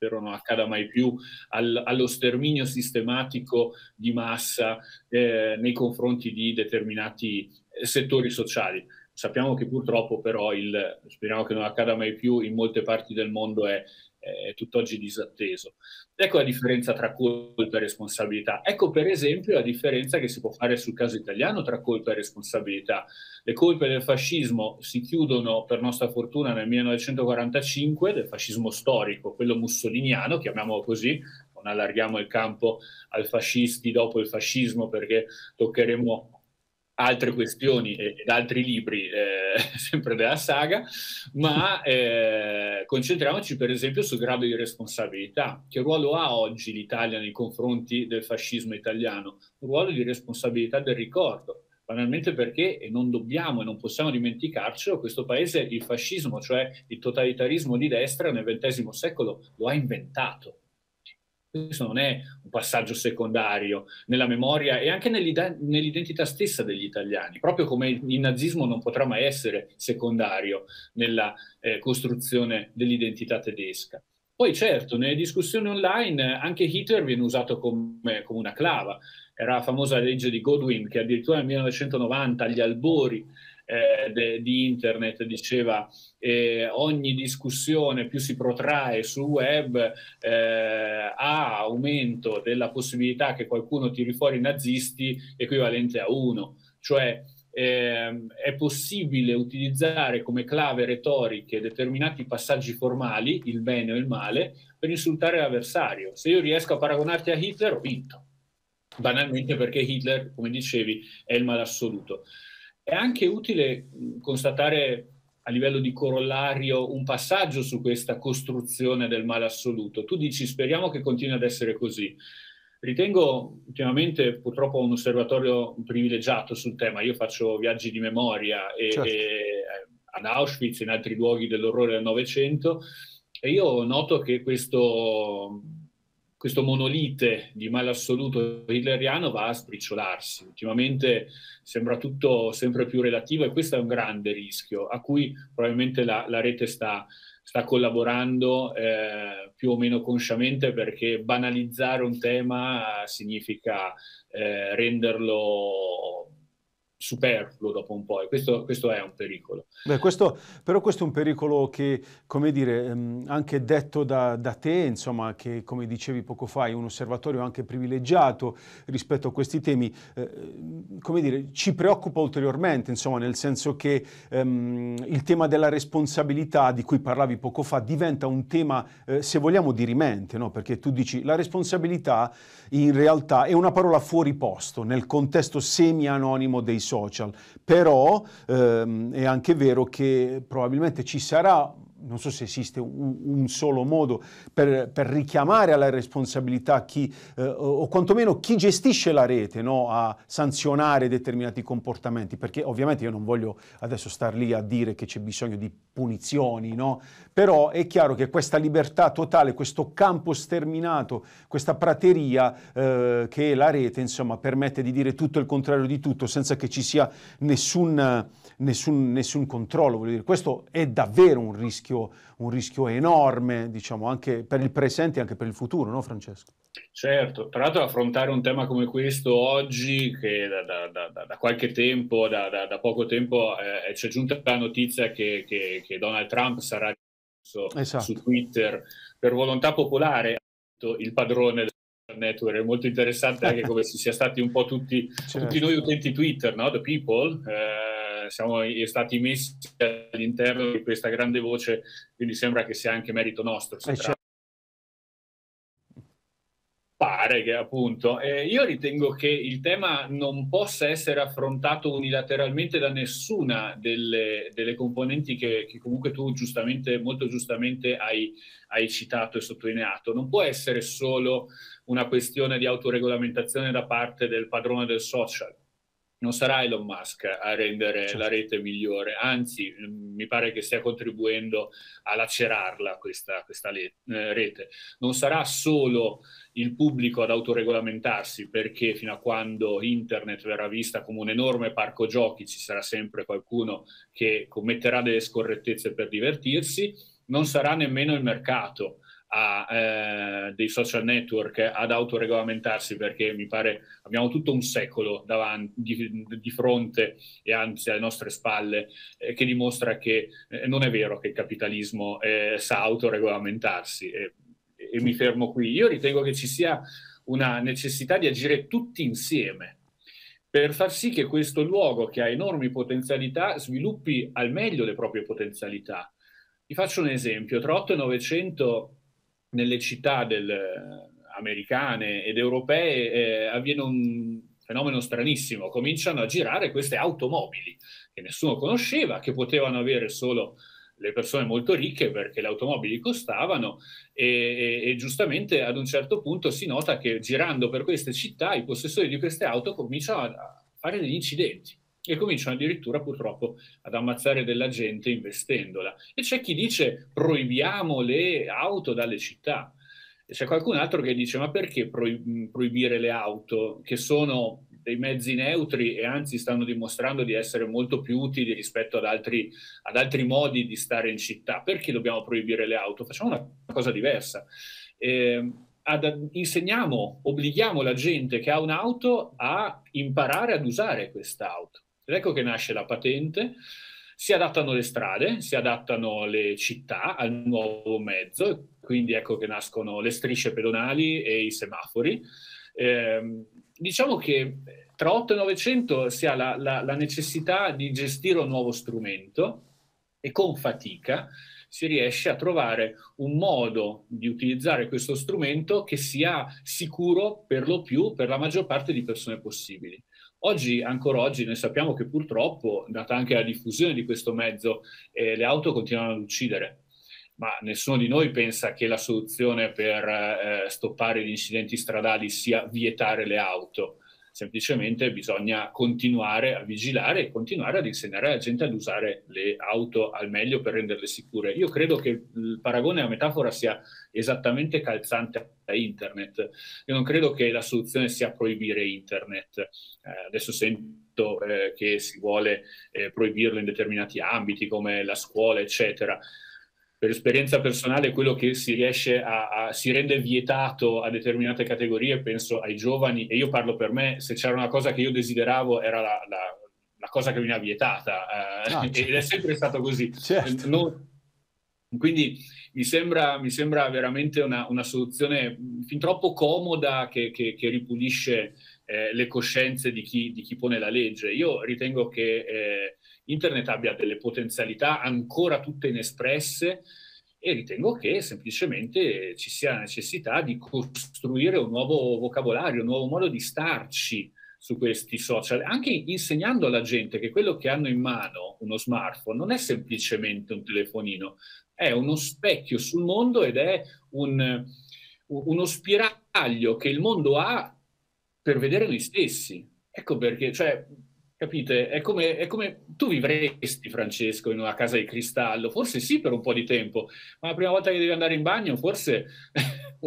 spero non accada mai più, al, allo sterminio sistematico di massa eh, nei confronti di determinati eh, settori sociali. Sappiamo che purtroppo però, il, speriamo che non accada mai più, in molte parti del mondo è eh, tutt'oggi disatteso. Ecco la differenza tra colpa e responsabilità. Ecco per esempio la differenza che si può fare sul caso italiano tra colpa e responsabilità. Le colpe del fascismo si chiudono per nostra fortuna nel 1945, del fascismo storico, quello mussoliniano, chiamiamolo così, non allarghiamo il campo al fascisti dopo il fascismo perché toccheremo altre questioni ed altri libri eh, sempre della saga, ma eh, concentriamoci per esempio sul grado di responsabilità. Che ruolo ha oggi l'Italia nei confronti del fascismo italiano? Un ruolo di responsabilità del ricordo, banalmente perché non dobbiamo e non possiamo dimenticarcelo, questo paese il fascismo, cioè il totalitarismo di destra nel XX secolo, lo ha inventato questo non è un passaggio secondario nella memoria e anche nell'identità stessa degli italiani, proprio come il nazismo non potrà mai essere secondario nella eh, costruzione dell'identità tedesca. Poi certo, nelle discussioni online eh, anche Hitler viene usato come, come una clava. Era la famosa legge di Godwin che addirittura nel 1990, agli albori eh, de, di internet diceva eh, ogni discussione più si protrae sul web eh, ha aumento della possibilità che qualcuno tiri fuori i nazisti equivalente a uno. Cioè, eh, è possibile utilizzare come clave retoriche determinati passaggi formali, il bene o il male, per insultare l'avversario. Se io riesco a paragonarti a Hitler, ho vinto. Banalmente perché Hitler, come dicevi, è il male assoluto. È anche utile constatare a livello di corollario un passaggio su questa costruzione del male assoluto. Tu dici speriamo che continui ad essere così. Ritengo ultimamente purtroppo un osservatorio privilegiato sul tema, io faccio viaggi di memoria e, certo. e eh, ad Auschwitz e in altri luoghi dell'orrore del Novecento e io noto che questo questo monolite di male assoluto hitleriano va a sbriciolarsi. Ultimamente sembra tutto sempre più relativo e questo è un grande rischio a cui probabilmente la, la rete sta, sta collaborando eh, più o meno consciamente perché banalizzare un tema significa eh, renderlo superfluo dopo un po' e questo, questo è un pericolo. Beh, questo, però questo è un pericolo che, come dire, ehm, anche detto da, da, te, insomma, che come dicevi poco fa è un osservatorio anche privilegiato rispetto a questi temi, eh, come dire, ci preoccupa ulteriormente, insomma, nel senso che ehm, il tema della responsabilità di cui parlavi poco fa diventa un tema, eh, se vogliamo, dirimente, no? perché tu dici la responsabilità in realtà è una parola fuori posto nel contesto semi-anonimo dei social, però ehm, è anche vero che probabilmente ci sarà non so se esiste un, un solo modo per, per, richiamare alla responsabilità chi, eh, o quantomeno chi gestisce la rete no? a sanzionare determinati comportamenti, perché ovviamente io non voglio adesso star lì a dire che c'è bisogno di punizioni, no? però è chiaro che questa libertà totale, questo campo sterminato, questa prateria eh, che la rete insomma, permette di dire tutto il contrario di tutto senza che ci sia nessun, nessun, nessun controllo, dire, questo è davvero un rischio rischio, un rischio enorme, diciamo, anche per il presente e anche per il futuro, no Francesco? Certo, tra l'altro affrontare un tema come questo oggi, che da, da, da, da qualche tempo, da, poco tempo, eh, eh, ci è giunta la notizia che, che, che Donald Trump sarà su, esatto. su Twitter per volontà popolare, il padrone del network. È molto interessante anche come si sia stati un po' tutti, certo. tutti noi utenti Twitter, no? The people. Eh, siamo stati messi all'interno di questa grande voce, quindi sembra che sia anche merito nostro. Eh, certo. Pare che appunto, eh, io ritengo che il tema non possa essere affrontato unilateralmente da nessuna delle, delle componenti che, che, comunque tu giustamente, molto giustamente hai, hai citato e sottolineato. Non può essere solo una questione di autoregolamentazione da parte del padrone del social non sarà Elon Musk a rendere certo. la rete migliore, anzi mm, mi pare che stia contribuendo a lacerarla questa, questa le- eh, rete. Non sarà solo il pubblico ad autoregolamentarsi perché fino a quando internet verrà vista come un enorme parco giochi ci sarà sempre qualcuno che commetterà delle scorrettezze per divertirsi, non sarà nemmeno il mercato a, eh, dei social network ad autoregolamentarsi perché mi pare abbiamo tutto un secolo davanti, di, di fronte e anzi alle nostre spalle eh, che dimostra che eh, non è vero che il capitalismo eh, sa autoregolamentarsi e, e mi fermo qui. Io ritengo che ci sia una necessità di agire tutti insieme per far sì che questo luogo che ha enormi potenzialità sviluppi al meglio le proprie potenzialità. Vi faccio un esempio, tra 8 e 900 nelle città del, americane ed europee eh, avviene un fenomeno stranissimo, cominciano a girare queste automobili che nessuno conosceva, che potevano avere solo le persone molto ricche perché le automobili costavano e, e, e, giustamente ad un certo punto si nota che girando per queste città i possessori di queste auto cominciano a fare degli incidenti e cominciano addirittura purtroppo ad ammazzare della gente investendola. E c'è chi dice proibiamo le auto dalle città. E c'è qualcun altro che dice ma perché proibire le auto che sono dei mezzi neutri e anzi stanno dimostrando di essere molto più utili rispetto ad altri, ad altri modi di stare in città. Perché dobbiamo proibire le auto? Facciamo una cosa diversa. Eh, ad, insegniamo, obblighiamo la gente che ha un'auto a imparare ad usare quest'auto. Ed ecco che nasce la patente, si adattano le strade, si adattano le città al nuovo mezzo, quindi ecco che nascono le strisce pedonali e i semafori. Eh, diciamo che tra 8 e 900 si ha la, la, la necessità di gestire un nuovo strumento e con fatica si riesce a trovare un modo di utilizzare questo strumento che sia sicuro per lo più per la maggior parte di persone possibili. Oggi, ancora oggi, noi sappiamo che purtroppo, data anche la diffusione di questo mezzo, eh, le auto continuano ad uccidere. Ma nessuno di noi pensa che la soluzione per eh, stoppare gli incidenti stradali sia vietare le auto semplicemente bisogna continuare a vigilare e continuare ad insegnare alla gente ad usare le auto al meglio per renderle sicure. Io credo che il paragone a metafora sia esattamente calzante a internet. Io non credo che la soluzione sia proibire internet. Eh, adesso sento eh, che si vuole eh, proibirlo in determinati ambiti come la scuola, eccetera per esperienza personale quello che si riesce a, a, si rende vietato a determinate categorie, penso ai giovani, e io parlo per me, se c'era una cosa che io desideravo era la, la, la cosa che mi ha vietata, eh, ah, certo. ed è certo. sempre stato così. Certo. No, quindi mi sembra, mi sembra veramente una, una, soluzione fin troppo comoda che, che, che ripulisce eh, le coscienze di chi, di chi, pone la legge. Io ritengo che eh, internet abbia delle potenzialità ancora tutte inespresse e ritengo che semplicemente ci sia la necessità di costruire un nuovo vocabolario, un nuovo modo di starci su questi social, anche insegnando alla gente che quello che hanno in mano, uno smartphone, non è semplicemente un telefonino, è uno specchio sul mondo ed è un, uno spiraglio che il mondo ha per vedere noi stessi. Ecco perché, cioè, Capite? È come, è come, tu vivresti, Francesco, in una casa di cristallo, forse sì per un po' di tempo, ma la prima volta che devi andare in bagno, forse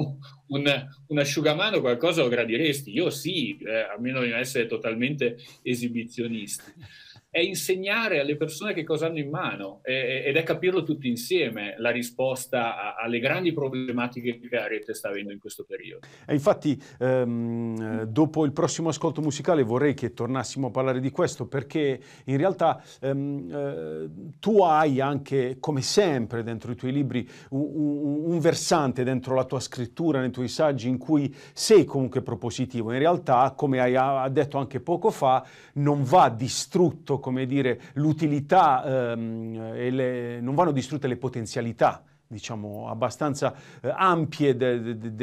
un, un asciugamano o qualcosa lo gradiresti. Io sì, eh, a meno di non essere totalmente esibizionisti è insegnare alle persone che cosa hanno in mano e, ed è capirlo tutti insieme la risposta a, alle grandi problematiche che la rete sta avendo in questo periodo. E infatti ehm, dopo il prossimo ascolto musicale vorrei che tornassimo a parlare di questo perché in realtà ehm, eh, tu hai anche come sempre dentro i tuoi libri un, un, un versante dentro la tua scrittura, nei tuoi saggi in cui sei comunque propositivo. In realtà come hai detto anche poco fa non va distrutto come dire, l'utilità ehm, e le, non vanno distrutte le potenzialità diciamo, abbastanza eh, ampie de, de,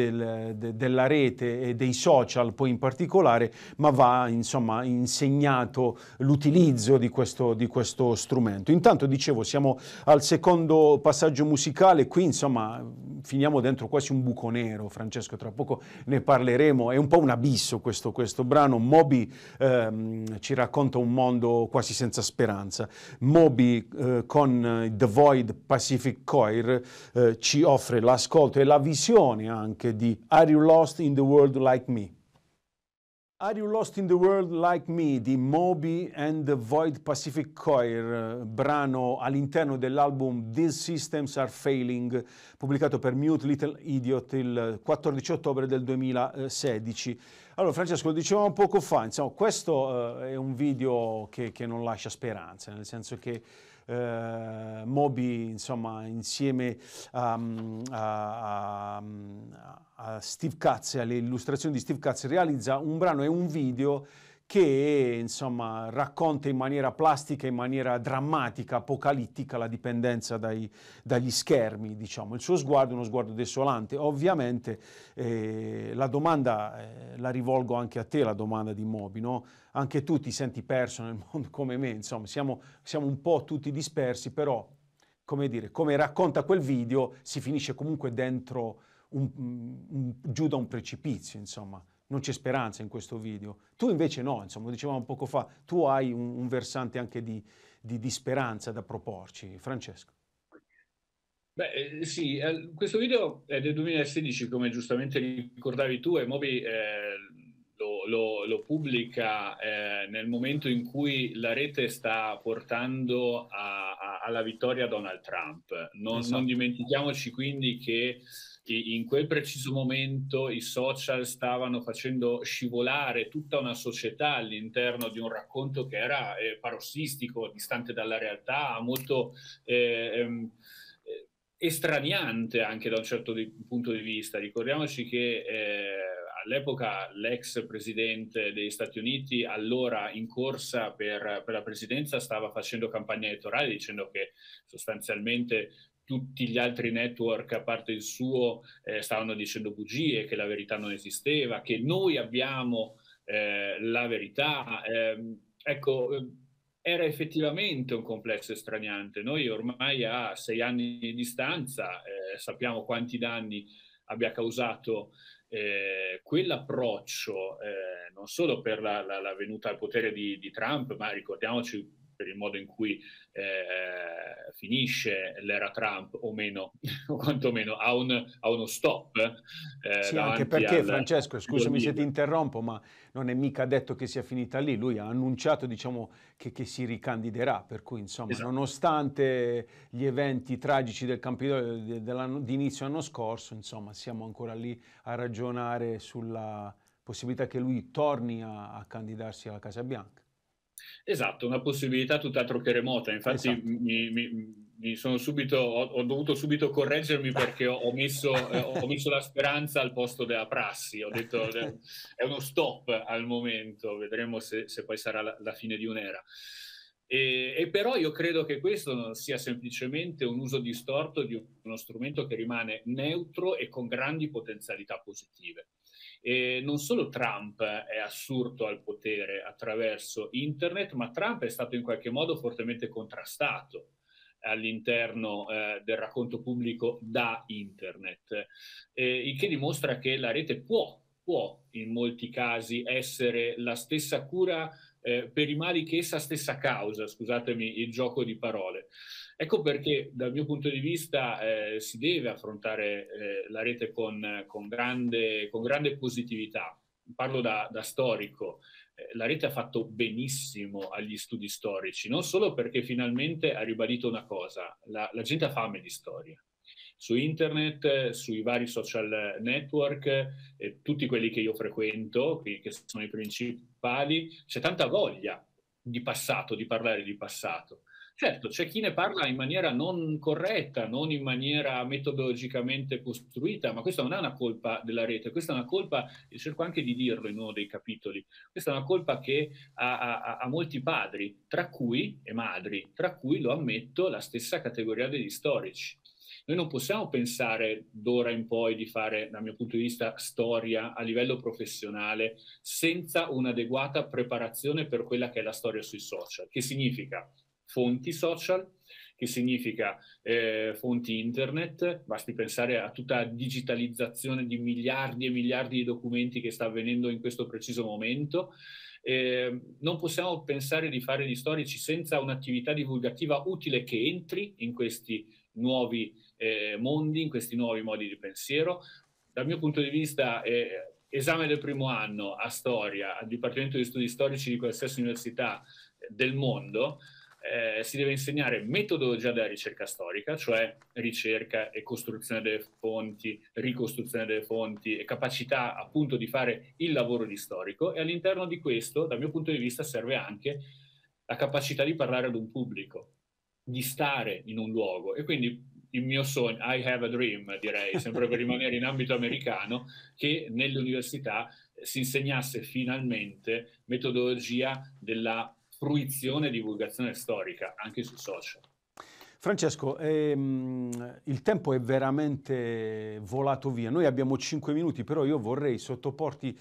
de, della rete e dei social poi in particolare, ma va insomma insegnato l'utilizzo di questo, di questo strumento. Intanto dicevo, siamo al secondo passaggio musicale, qui insomma finiamo dentro quasi un buco nero, Francesco tra poco ne parleremo, è un po' un abisso questo, questo brano, Moby ehm, ci racconta un mondo quasi senza speranza, Moby eh, con The Void Pacific Choir, eh, ci offre l'ascolto e la visione anche di Are You Lost in the World Like Me? Are You Lost in the World Like Me di Moby and the Void Pacific Choir, brano all'interno dell'album These Systems Are Failing, pubblicato per Mute Little Idiot il 14 ottobre del 2016. Allora Francesco, lo dicevamo poco fa, insomma, questo eh, è un video che, che non lascia speranza, nel senso che eh, Moby insomma, insieme um, a, a, a Steve Katz, alle illustrazioni di Steve Katz, realizza un brano e un video che insomma, racconta in maniera plastica, in maniera drammatica, apocalittica la dipendenza dai, dagli schermi. Diciamo. Il suo sguardo è uno sguardo desolante. Ovviamente eh, la domanda eh, la rivolgo anche a te, la domanda di Moby. No? Anche tu ti senti perso nel mondo come me, insomma, siamo, siamo un po' tutti dispersi, però come dire, come racconta quel video, si finisce comunque dentro un, un, giù da un precipizio, insomma non c'è speranza in questo video. Tu invece no, insomma, dicevamo poco fa, tu hai un, un versante anche di, di, di speranza da proporci. Francesco. Beh, eh, sì, eh, questo video è del 2016, come giustamente ricordavi tu, e Mobi eh, lo, lo, lo, pubblica eh, nel momento in cui la rete sta portando a, a, alla vittoria Donald Trump. Non, esatto. non dimentichiamoci quindi che in quel preciso momento i social stavano facendo scivolare tutta una società all'interno di un racconto che era eh, parossistico, distante dalla realtà, molto eh, ehm, eh, estraniante anche da un certo di, punto di vista. Ricordiamoci che eh, all'epoca l'ex presidente degli Stati Uniti, allora in corsa per, per la presidenza, stava facendo campagna elettorale dicendo che sostanzialmente tutti gli altri network a parte il suo eh, stavano dicendo bugie, che la verità non esisteva, che noi abbiamo eh, la verità. Ehm, ecco, eh, ecco, era effettivamente un complesso estraniante. Noi ormai a sei anni di distanza eh, sappiamo quanti danni abbia causato eh, quell'approccio, eh, non solo per la, la, la, venuta al potere di, di Trump, ma ricordiamoci per il modo in cui eh, finisce l'era Trump o meno, o quantomeno ha, un, uno stop. Eh, sì, anche perché al... Francesco, scusami se ti interrompo, ma non è mica detto che sia finita lì, lui ha annunciato diciamo, che, che si ricandiderà, per cui insomma, esatto. nonostante gli eventi tragici del Campidoglio di inizio anno scorso, insomma, siamo ancora lì a ragionare sulla possibilità che lui torni a, a candidarsi alla Casa Bianca. Esatto, una possibilità tutt'altro che remota. Infatti esatto. mi, mi, mi subito, ho, ho, dovuto subito correggermi perché ho, ho, messo, eh, ho, messo, la speranza al posto della prassi. Ho detto eh, è uno stop al momento, vedremo se, se poi sarà la, la, fine di un'era. E, e, però io credo che questo non sia semplicemente un uso distorto di uno strumento che rimane neutro e con grandi potenzialità positive. E non solo Trump è assurdo al potere attraverso internet, ma Trump è stato in qualche modo fortemente contrastato all'interno eh, del racconto pubblico da internet, eh, il che dimostra che la rete può, può in molti casi essere la stessa cura eh, per i mali che essa stessa causa, scusatemi il gioco di parole. Ecco perché dal mio punto di vista eh, si deve affrontare eh, la rete con, con, grande, con, grande, positività. Parlo da, da storico. Eh, la rete ha fatto benissimo agli studi storici, non solo perché finalmente ha ribadito una cosa, la, la gente ha fame di storia su internet, sui vari social network, eh, tutti quelli che io frequento, che, che, sono i principali, c'è tanta voglia di passato, di parlare di passato. Certo, c'è chi ne parla in maniera non corretta, non in maniera metodologicamente costruita, ma questa non è una colpa della rete, questa è una colpa, e cerco anche di dirlo in uno dei capitoli, questa è una colpa che ha, ha, ha molti padri, tra cui, e madri, tra cui, lo ammetto, la stessa categoria degli storici. Noi non possiamo pensare d'ora in poi di fare, dal mio punto di vista, storia a livello professionale senza un'adeguata preparazione per quella che è la storia sui social, che significa fonti social, che significa eh, fonti internet, basti pensare a tutta la digitalizzazione di miliardi e miliardi di documenti che sta avvenendo in questo preciso momento. Eh, non possiamo pensare di fare gli storici senza un'attività divulgativa utile che entri in questi nuovi eh, mondi, in questi nuovi modi di pensiero. Dal mio punto di vista, eh, esame del primo anno a storia al Dipartimento di Studi Storici di qualsiasi università del mondo, eh, si deve insegnare metodologia della ricerca storica, cioè ricerca e costruzione delle fonti, ricostruzione delle fonti e capacità appunto di fare il lavoro di storico e all'interno di questo, dal mio punto di vista, serve anche la capacità di parlare ad un pubblico, di stare in un luogo e quindi il mio sogno, I have a dream direi, sempre per rimanere in ambito americano, che nell'università si insegnasse finalmente metodologia della fruizione e divulgazione storica anche sui social. Francesco, ehm, il tempo è veramente volato via. Noi abbiamo 5 minuti, però io vorrei sottoporti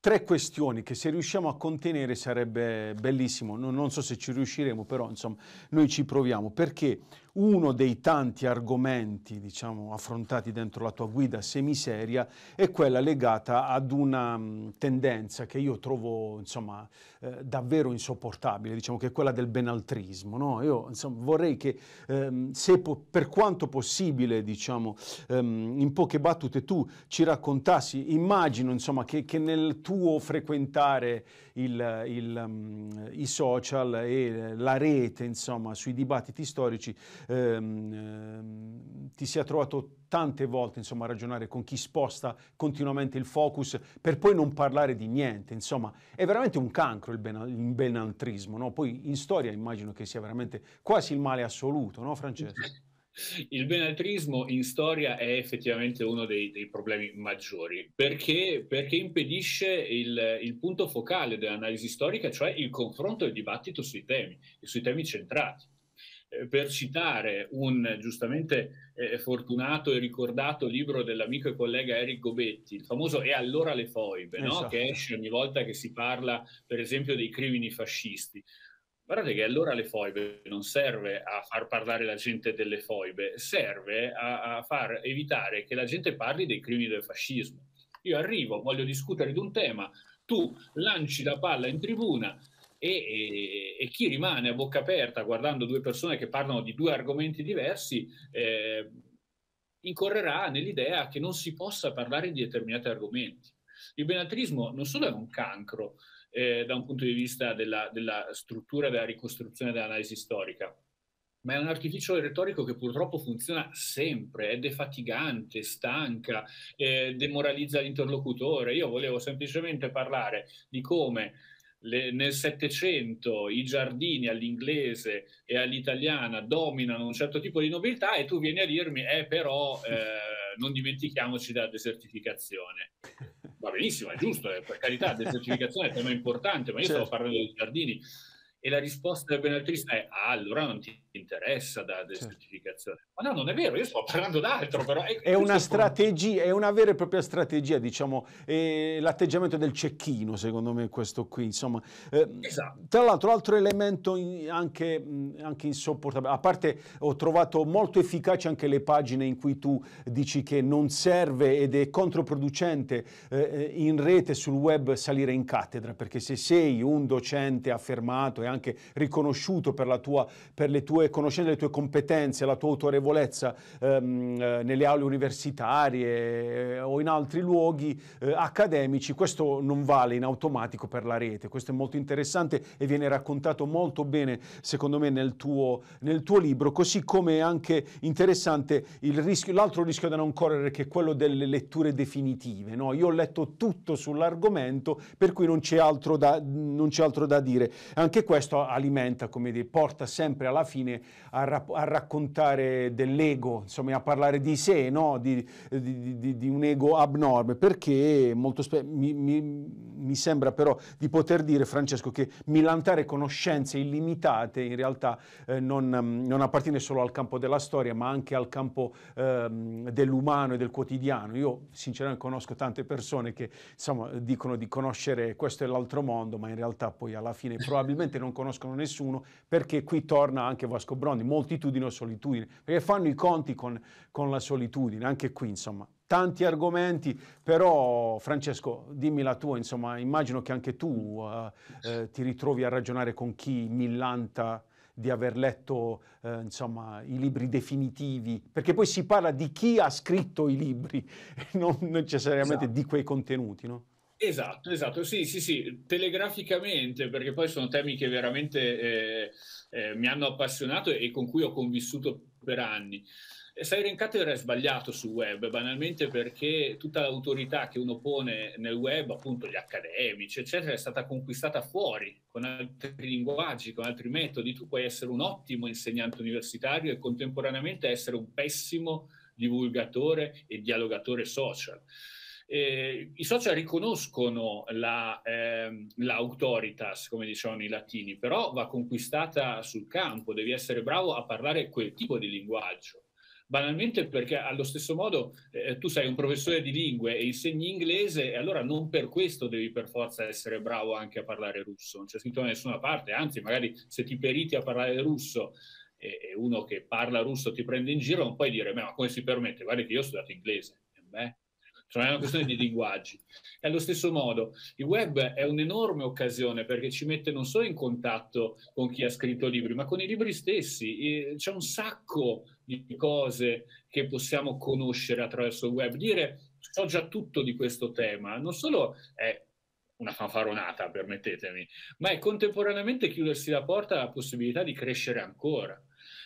tre questioni che se riusciamo a contenere sarebbe bellissimo. Non, non so se ci riusciremo, però insomma, noi ci proviamo. Perché uno dei tanti argomenti diciamo, affrontati dentro la tua guida semiseria è quella legata ad una mm, tendenza che io trovo insomma, eh, davvero insopportabile, diciamo, che è quella del benaltrismo. No? Io insomma, vorrei che ehm, se po- per quanto possibile, diciamo, ehm, in poche battute tu ci raccontassi, immagino insomma, che, che nel tuo frequentare il, il, um, i social e la rete insomma, sui dibattiti storici, Ehm, ehm, ti sia trovato tante volte insomma, a ragionare con chi sposta continuamente il focus per poi non parlare di niente. Insomma, è veramente un cancro il, ben, il benaltrismo. No? Poi in storia immagino che sia veramente quasi il male assoluto, no, Francesco? Il benaltrismo in storia è effettivamente uno dei, dei problemi maggiori perché, perché impedisce il, il, punto focale dell'analisi storica, cioè il confronto e il dibattito sui temi, sui temi centrati. Eh, per citare un giustamente eh, fortunato e ricordato libro dell'amico e collega Eric Gobetti, il famoso E allora le foibe, esatto. no? che esce ogni volta che si parla per esempio dei crimini fascisti. Guardate che allora le foibe non serve a far parlare la gente delle foibe, serve a, a far evitare che la gente parli dei crimini del fascismo. Io arrivo, voglio discutere di un tema, tu lanci la palla in tribuna, e, e, e, chi rimane a bocca aperta guardando due persone che parlano di due argomenti diversi eh, incorrerà nell'idea che non si possa parlare di determinati argomenti. Il benatrismo non solo è un cancro eh, da un punto di vista della, della struttura della ricostruzione dell'analisi storica, ma è un artificio retorico che purtroppo funziona sempre, è defatigante, stanca, eh, demoralizza l'interlocutore. Io volevo semplicemente parlare di come le, nel Settecento i giardini all'inglese e all'italiana dominano un certo tipo di nobiltà e tu vieni a dirmi, eh però eh, non dimentichiamoci della desertificazione. Va benissimo, è giusto, eh, per carità, la desertificazione è un tema importante, ma io certo. stavo parlando dei giardini. E la risposta del benetrista è, ah, allora non ti interessa da desertificazione. Certo. Ma no, non è vero, io sto parlando d'altro, però è, è una strategia, è una vera e propria strategia, diciamo, l'atteggiamento del cecchino, secondo me questo qui, insomma. Eh, esatto. Tra l'altro, altro elemento anche, anche, insopportabile, a parte ho trovato molto efficaci anche le pagine in cui tu dici che non serve ed è controproducente eh, eh, in rete sul web salire in cattedra, perché se sei un docente affermato e anche riconosciuto per, la tua, per le tue tue conoscenze, le tue competenze, la tua autorevolezza ehm, eh, nelle aule universitarie eh, o in altri luoghi eh, accademici, questo non vale in automatico per la rete. Questo è molto interessante e viene raccontato molto bene, secondo me, nel tuo, nel tuo libro, così come è anche interessante rischio, l'altro rischio da non correre che è quello delle letture definitive. No? Io ho letto tutto sull'argomento, per cui non c'è altro da, c'è altro da dire. Anche questo alimenta, come dire, porta sempre alla fine bene a, ra- a raccontare dell'ego, insomma a parlare di sé, no? di, di, di, di, un ego abnorme, perché molto spe- mi, mi, mi sembra però di poter dire, Francesco, che millantare conoscenze illimitate in realtà eh, non, non, appartiene solo al campo della storia, ma anche al campo eh, dell'umano e del quotidiano. Io sinceramente conosco tante persone che insomma, dicono di conoscere questo e l'altro mondo, ma in realtà poi alla fine probabilmente non conoscono nessuno perché qui torna anche Vasco Vasco Brondi, moltitudine o solitudine, perché fanno i conti con, con la solitudine, anche qui insomma. Tanti argomenti, però Francesco, dimmi la tua, insomma, immagino che anche tu uh, eh, ti ritrovi a ragionare con chi millanta di aver letto eh, insomma, i libri definitivi, perché poi si parla di chi ha scritto i libri, non necessariamente esatto. di quei contenuti. No? Esatto, esatto, sì, sì, sì, telegraficamente, perché poi sono temi che veramente eh, eh, mi hanno appassionato e con cui ho convissuto per anni. Siren Cutter è sbagliato sul web, banalmente perché tutta l'autorità che uno pone nel web, appunto gli accademici, eccetera, è stata conquistata fuori, con altri linguaggi, con altri metodi. Tu puoi essere un ottimo insegnante universitario e contemporaneamente essere un pessimo divulgatore e dialogatore social eh, i social riconoscono la, eh, l'autoritas, come dicevano i latini, però va conquistata sul campo, devi essere bravo a parlare quel tipo di linguaggio banalmente perché allo stesso modo eh, tu sei un professore di lingue e insegni inglese e allora non per questo devi per forza essere bravo anche a parlare russo, non c'è scritto da nessuna parte, anzi magari se ti periti a parlare russo e, e uno che parla russo ti prende in giro non puoi dire ma come si permette, guarda che io ho studiato inglese, eh, beh, cioè è una questione di linguaggi. E allo stesso modo, il web è un'enorme occasione perché ci mette non solo in contatto con chi ha scritto libri, ma con i libri stessi. C'è un sacco di cose che possiamo conoscere attraverso il web. Dire so già tutto di questo tema, non solo è una fanfaronata, permettetemi, ma è contemporaneamente chiudersi la porta alla possibilità di crescere ancora.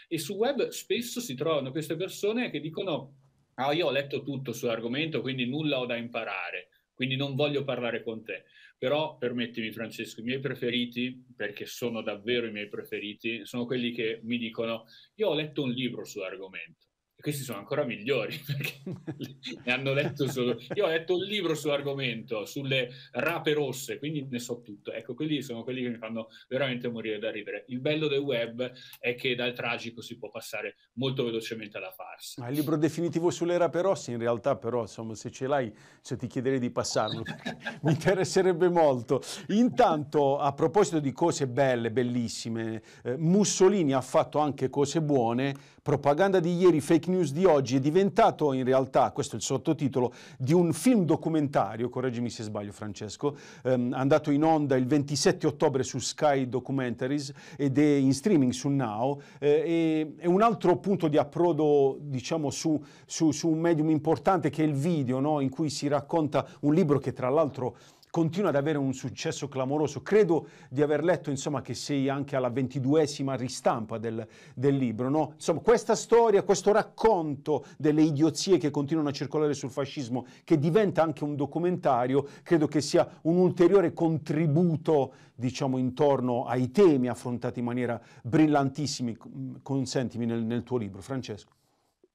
E sul web spesso si trovano queste persone che dicono Ah, io ho letto tutto sull'argomento, quindi nulla ho da imparare, quindi non voglio parlare con te. Però permettimi, Francesco, i miei preferiti, perché sono davvero i miei preferiti, sono quelli che mi dicono: Io ho letto un libro sull'argomento e questi sono ancora migliori perché ne hanno letto solo. Io ho letto un libro sull'argomento, sulle rape rosse, quindi ne so tutto. Ecco, quelli sono quelli che mi fanno veramente morire da ridere. Il bello del web è che dal tragico si può passare molto velocemente alla farsa. Ma il libro definitivo sulle rape rosse, in realtà, però, insomma, se ce l'hai, se ti chiederei di passarlo, mi interesserebbe molto. Intanto, a proposito di cose belle, bellissime, eh, Mussolini ha fatto anche cose buone propaganda di ieri, fake news di oggi, è diventato in realtà, questo è il sottotitolo, di un film documentario, correggimi se sbaglio Francesco, ehm, andato in onda il 27 ottobre su Sky Documentaries ed è in streaming su Now, eh, è un altro punto di approdo diciamo su, su, su un medium importante che è il video, no? in cui si racconta un libro che tra l'altro continua ad avere un successo clamoroso. Credo di aver letto insomma, che sei anche alla ventiduesima ristampa del, del libro. No? Insomma, questa storia, questo racconto delle idiozie che continuano a circolare sul fascismo, che diventa anche un documentario, credo che sia un ulteriore contributo diciamo, intorno ai temi affrontati in maniera brillantissima. Consentimi nel, nel tuo libro, Francesco.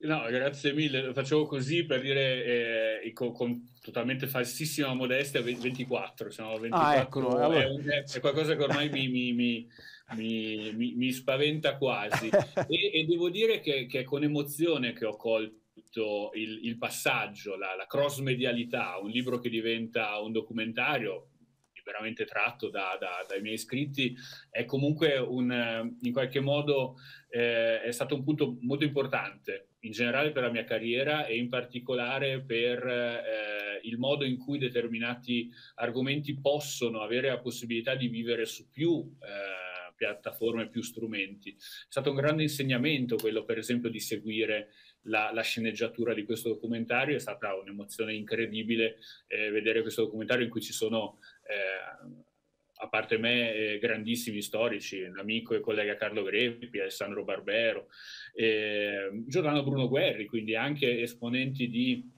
No, grazie mille, facevo così per dire eh, con, con, totalmente falsissima modestia 24, siamo 24, ah, ecco, è, allora. un, è, qualcosa che ormai mi, mi, mi mi, mi, mi, spaventa quasi. e, e, devo dire che, che, è con emozione che ho colto il, il passaggio, la, la cross medialità, un libro che diventa un documentario liberamente tratto da, da, dai miei scritti, è comunque un, eh, in qualche modo eh, è stato un punto molto importante in generale per la mia carriera e in particolare per eh, il modo in cui determinati argomenti possono avere la possibilità di vivere su più eh, piattaforme, più strumenti. È stato un grande insegnamento quello per esempio di seguire la, la, sceneggiatura di questo documentario, è stata un'emozione incredibile eh, vedere questo documentario in cui ci sono eh, a parte me, eh, grandissimi storici, l'amico e collega Carlo Greppi, Alessandro Barbero, eh, Giordano Bruno Guerri, quindi anche esponenti di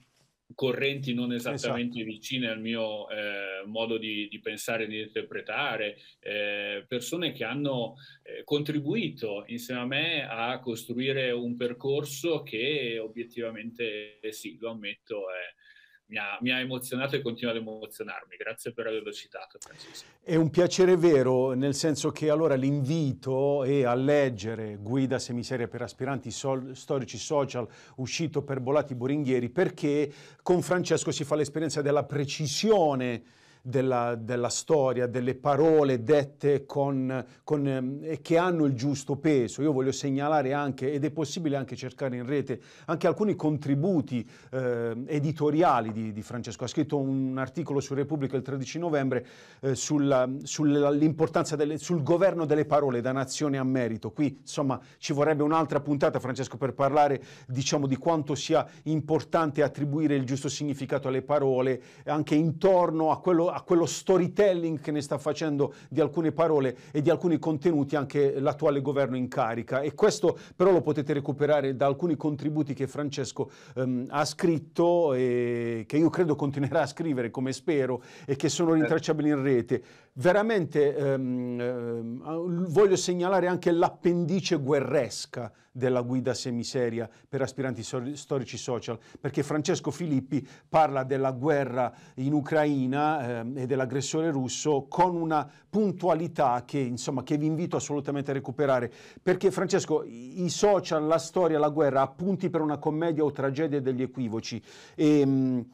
correnti non esatto. esattamente esatto. vicine al mio eh, modo di, di pensare e di interpretare, eh, persone che hanno eh, contribuito insieme a me a costruire un percorso che obiettivamente, sì, lo ammetto, è mi ha, mi ha, emozionato e continua ad emozionarmi. Grazie per averlo citato, Francesco. È un piacere vero, nel senso che allora l'invito è a leggere Guida Semiseria per aspiranti sol- storici social, uscito per Bolati Boringhieri, perché con Francesco si fa l'esperienza della precisione della, della storia, delle parole dette con, con, eh, che hanno il giusto peso. Io voglio segnalare anche, ed è possibile anche cercare in rete, anche alcuni contributi eh, editoriali di, di, Francesco. Ha scritto un articolo su Repubblica il 13 novembre eh, sulla, sull'importanza delle, sul governo delle parole da nazione a merito. Qui insomma ci vorrebbe un'altra puntata, Francesco, per parlare diciamo di quanto sia importante attribuire il giusto significato alle parole anche intorno a quello a quello storytelling che ne sta facendo di alcune parole e di alcuni contenuti anche l'attuale governo in carica. E questo però lo potete recuperare da alcuni contributi che Francesco ehm, ha scritto e che io credo continuerà a scrivere, come spero, e che sono eh. rintracciabili in rete veramente ehm, ehm, voglio segnalare anche l'appendice guerresca della guida semiseria per aspiranti storici social, perché Francesco Filippi parla della guerra in Ucraina ehm, e dell'aggressore russo con una puntualità che, insomma, che vi invito assolutamente a recuperare, perché Francesco, i social, la storia, la guerra, appunti per una commedia o tragedia degli equivoci. E, ehm,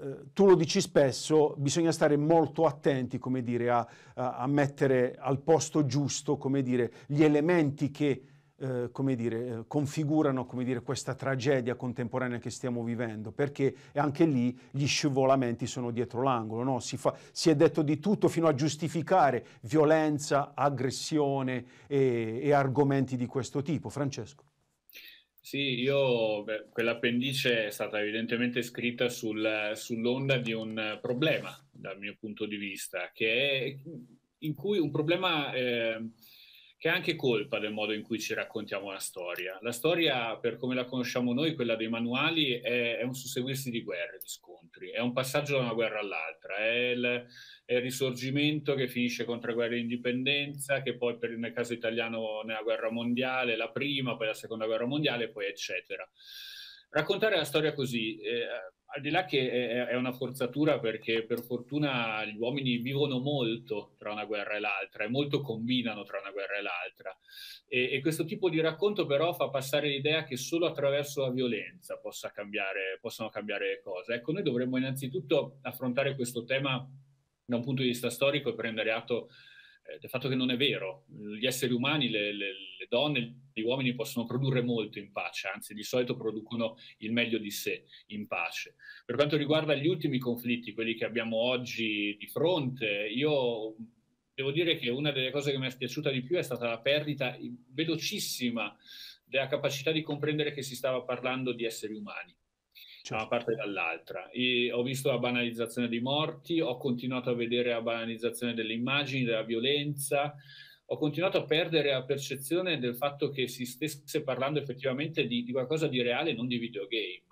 eh, tu lo dici spesso, bisogna stare molto attenti dire, a, a, mettere al posto giusto dire, gli elementi che eh, dire, eh, configurano questa tragedia contemporanea che stiamo vivendo, perché anche lì gli scivolamenti sono dietro l'angolo. No? Si, fa, si, è detto di tutto fino a giustificare violenza, aggressione e, e argomenti di questo tipo. Francesco. Sì, io beh, quell'appendice è stata evidentemente scritta sul, sull'onda di un problema, dal mio punto di vista, che è in cui un problema eh, che è anche colpa del modo in cui ci raccontiamo la storia. La storia, per come la conosciamo noi, quella dei manuali, è, è un susseguirsi di guerre, di scontri, è un passaggio da una guerra all'altra, è il, è il risorgimento che finisce con tre guerre di indipendenza, che poi per, nel caso italiano nella guerra mondiale, la prima, poi la seconda guerra mondiale, poi eccetera raccontare la storia così eh, al di là che è, una forzatura perché per fortuna gli uomini vivono molto tra una guerra e l'altra e molto combinano tra una guerra e l'altra. E, e questo tipo di racconto però fa passare l'idea che solo attraverso la violenza cambiare, possano cambiare le cose. Ecco, noi dovremmo innanzitutto affrontare questo tema da un punto di vista storico e prendere atto del fatto che non è vero. Gli esseri umani, le, le, le, donne, gli uomini possono produrre molto in pace, anzi di solito producono il meglio di sé in pace. Per quanto riguarda gli ultimi conflitti, quelli che abbiamo oggi di fronte, io devo dire che una delle cose che mi è piaciuta di più è stata la perdita velocissima della capacità di comprendere che si stava parlando di esseri umani Certo. da una parte e dall'altra. E ho visto la banalizzazione dei morti, ho continuato a vedere la banalizzazione delle immagini, della violenza, ho continuato a perdere la percezione del fatto che si stesse parlando effettivamente di, di qualcosa di reale, non di videogame.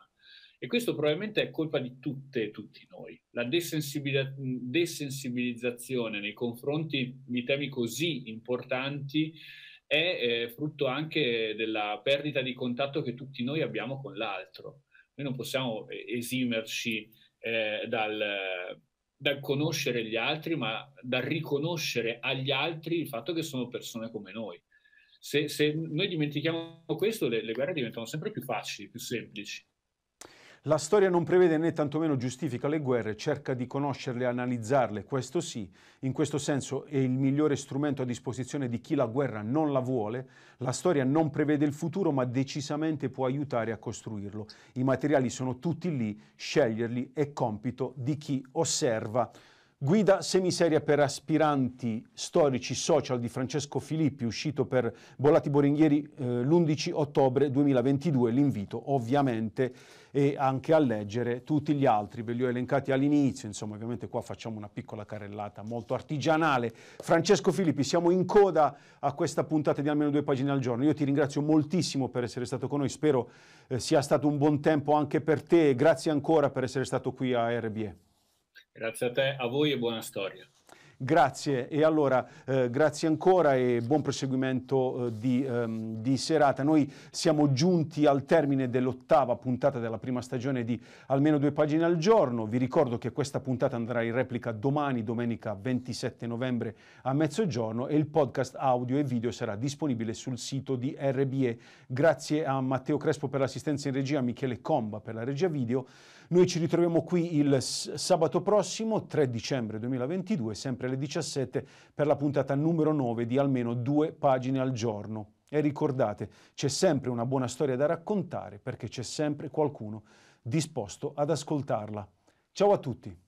E questo probabilmente è colpa di tutte e tutti noi. La desensibilizzazione nei confronti di temi così importanti è eh, frutto anche della perdita di contatto che tutti noi abbiamo con l'altro. Noi non possiamo eh, esimerci eh, dal, dal conoscere gli altri, ma dal riconoscere agli altri il fatto che sono persone come noi. Se, se, noi dimentichiamo questo, le, le, guerre diventano sempre più facili, più semplici. La storia non prevede né tantomeno giustifica le guerre, cerca di conoscerle e analizzarle, questo sì. In questo senso è il migliore strumento a disposizione di chi la guerra non la vuole. La storia non prevede il futuro, ma decisamente può aiutare a costruirlo. I materiali sono tutti lì, sceglierli è compito di chi osserva. Guida semiseria per aspiranti storici social di Francesco Filippi, uscito per Bollati Boringhieri eh, l'11 ottobre 2022. L'invito ovviamente e anche a leggere tutti gli altri, ve li ho elencati all'inizio, insomma ovviamente qua facciamo una piccola carrellata molto artigianale. Francesco Filippi, siamo in coda a questa puntata di almeno due pagine al giorno. Io ti ringrazio moltissimo per essere stato con noi, spero eh, sia stato un buon tempo anche per te. Grazie ancora per essere stato qui a RBE. Grazie a te, a voi e buona storia. Grazie e allora eh, grazie ancora e buon proseguimento eh, di, ehm, di, serata. Noi siamo giunti al termine dell'ottava puntata della prima stagione di Almeno due pagine al giorno. Vi ricordo che questa puntata andrà in replica domani, domenica 27 novembre a mezzogiorno e il podcast audio e video sarà disponibile sul sito di RBE. Grazie a Matteo Crespo per l'assistenza in regia, a Michele Comba per la regia video. Noi ci ritroviamo qui il sabato prossimo, 3 dicembre 2022, sempre alle 17, per la puntata numero 9 di almeno due pagine al giorno. E ricordate, c'è sempre una buona storia da raccontare perché c'è sempre qualcuno disposto ad ascoltarla. Ciao a tutti!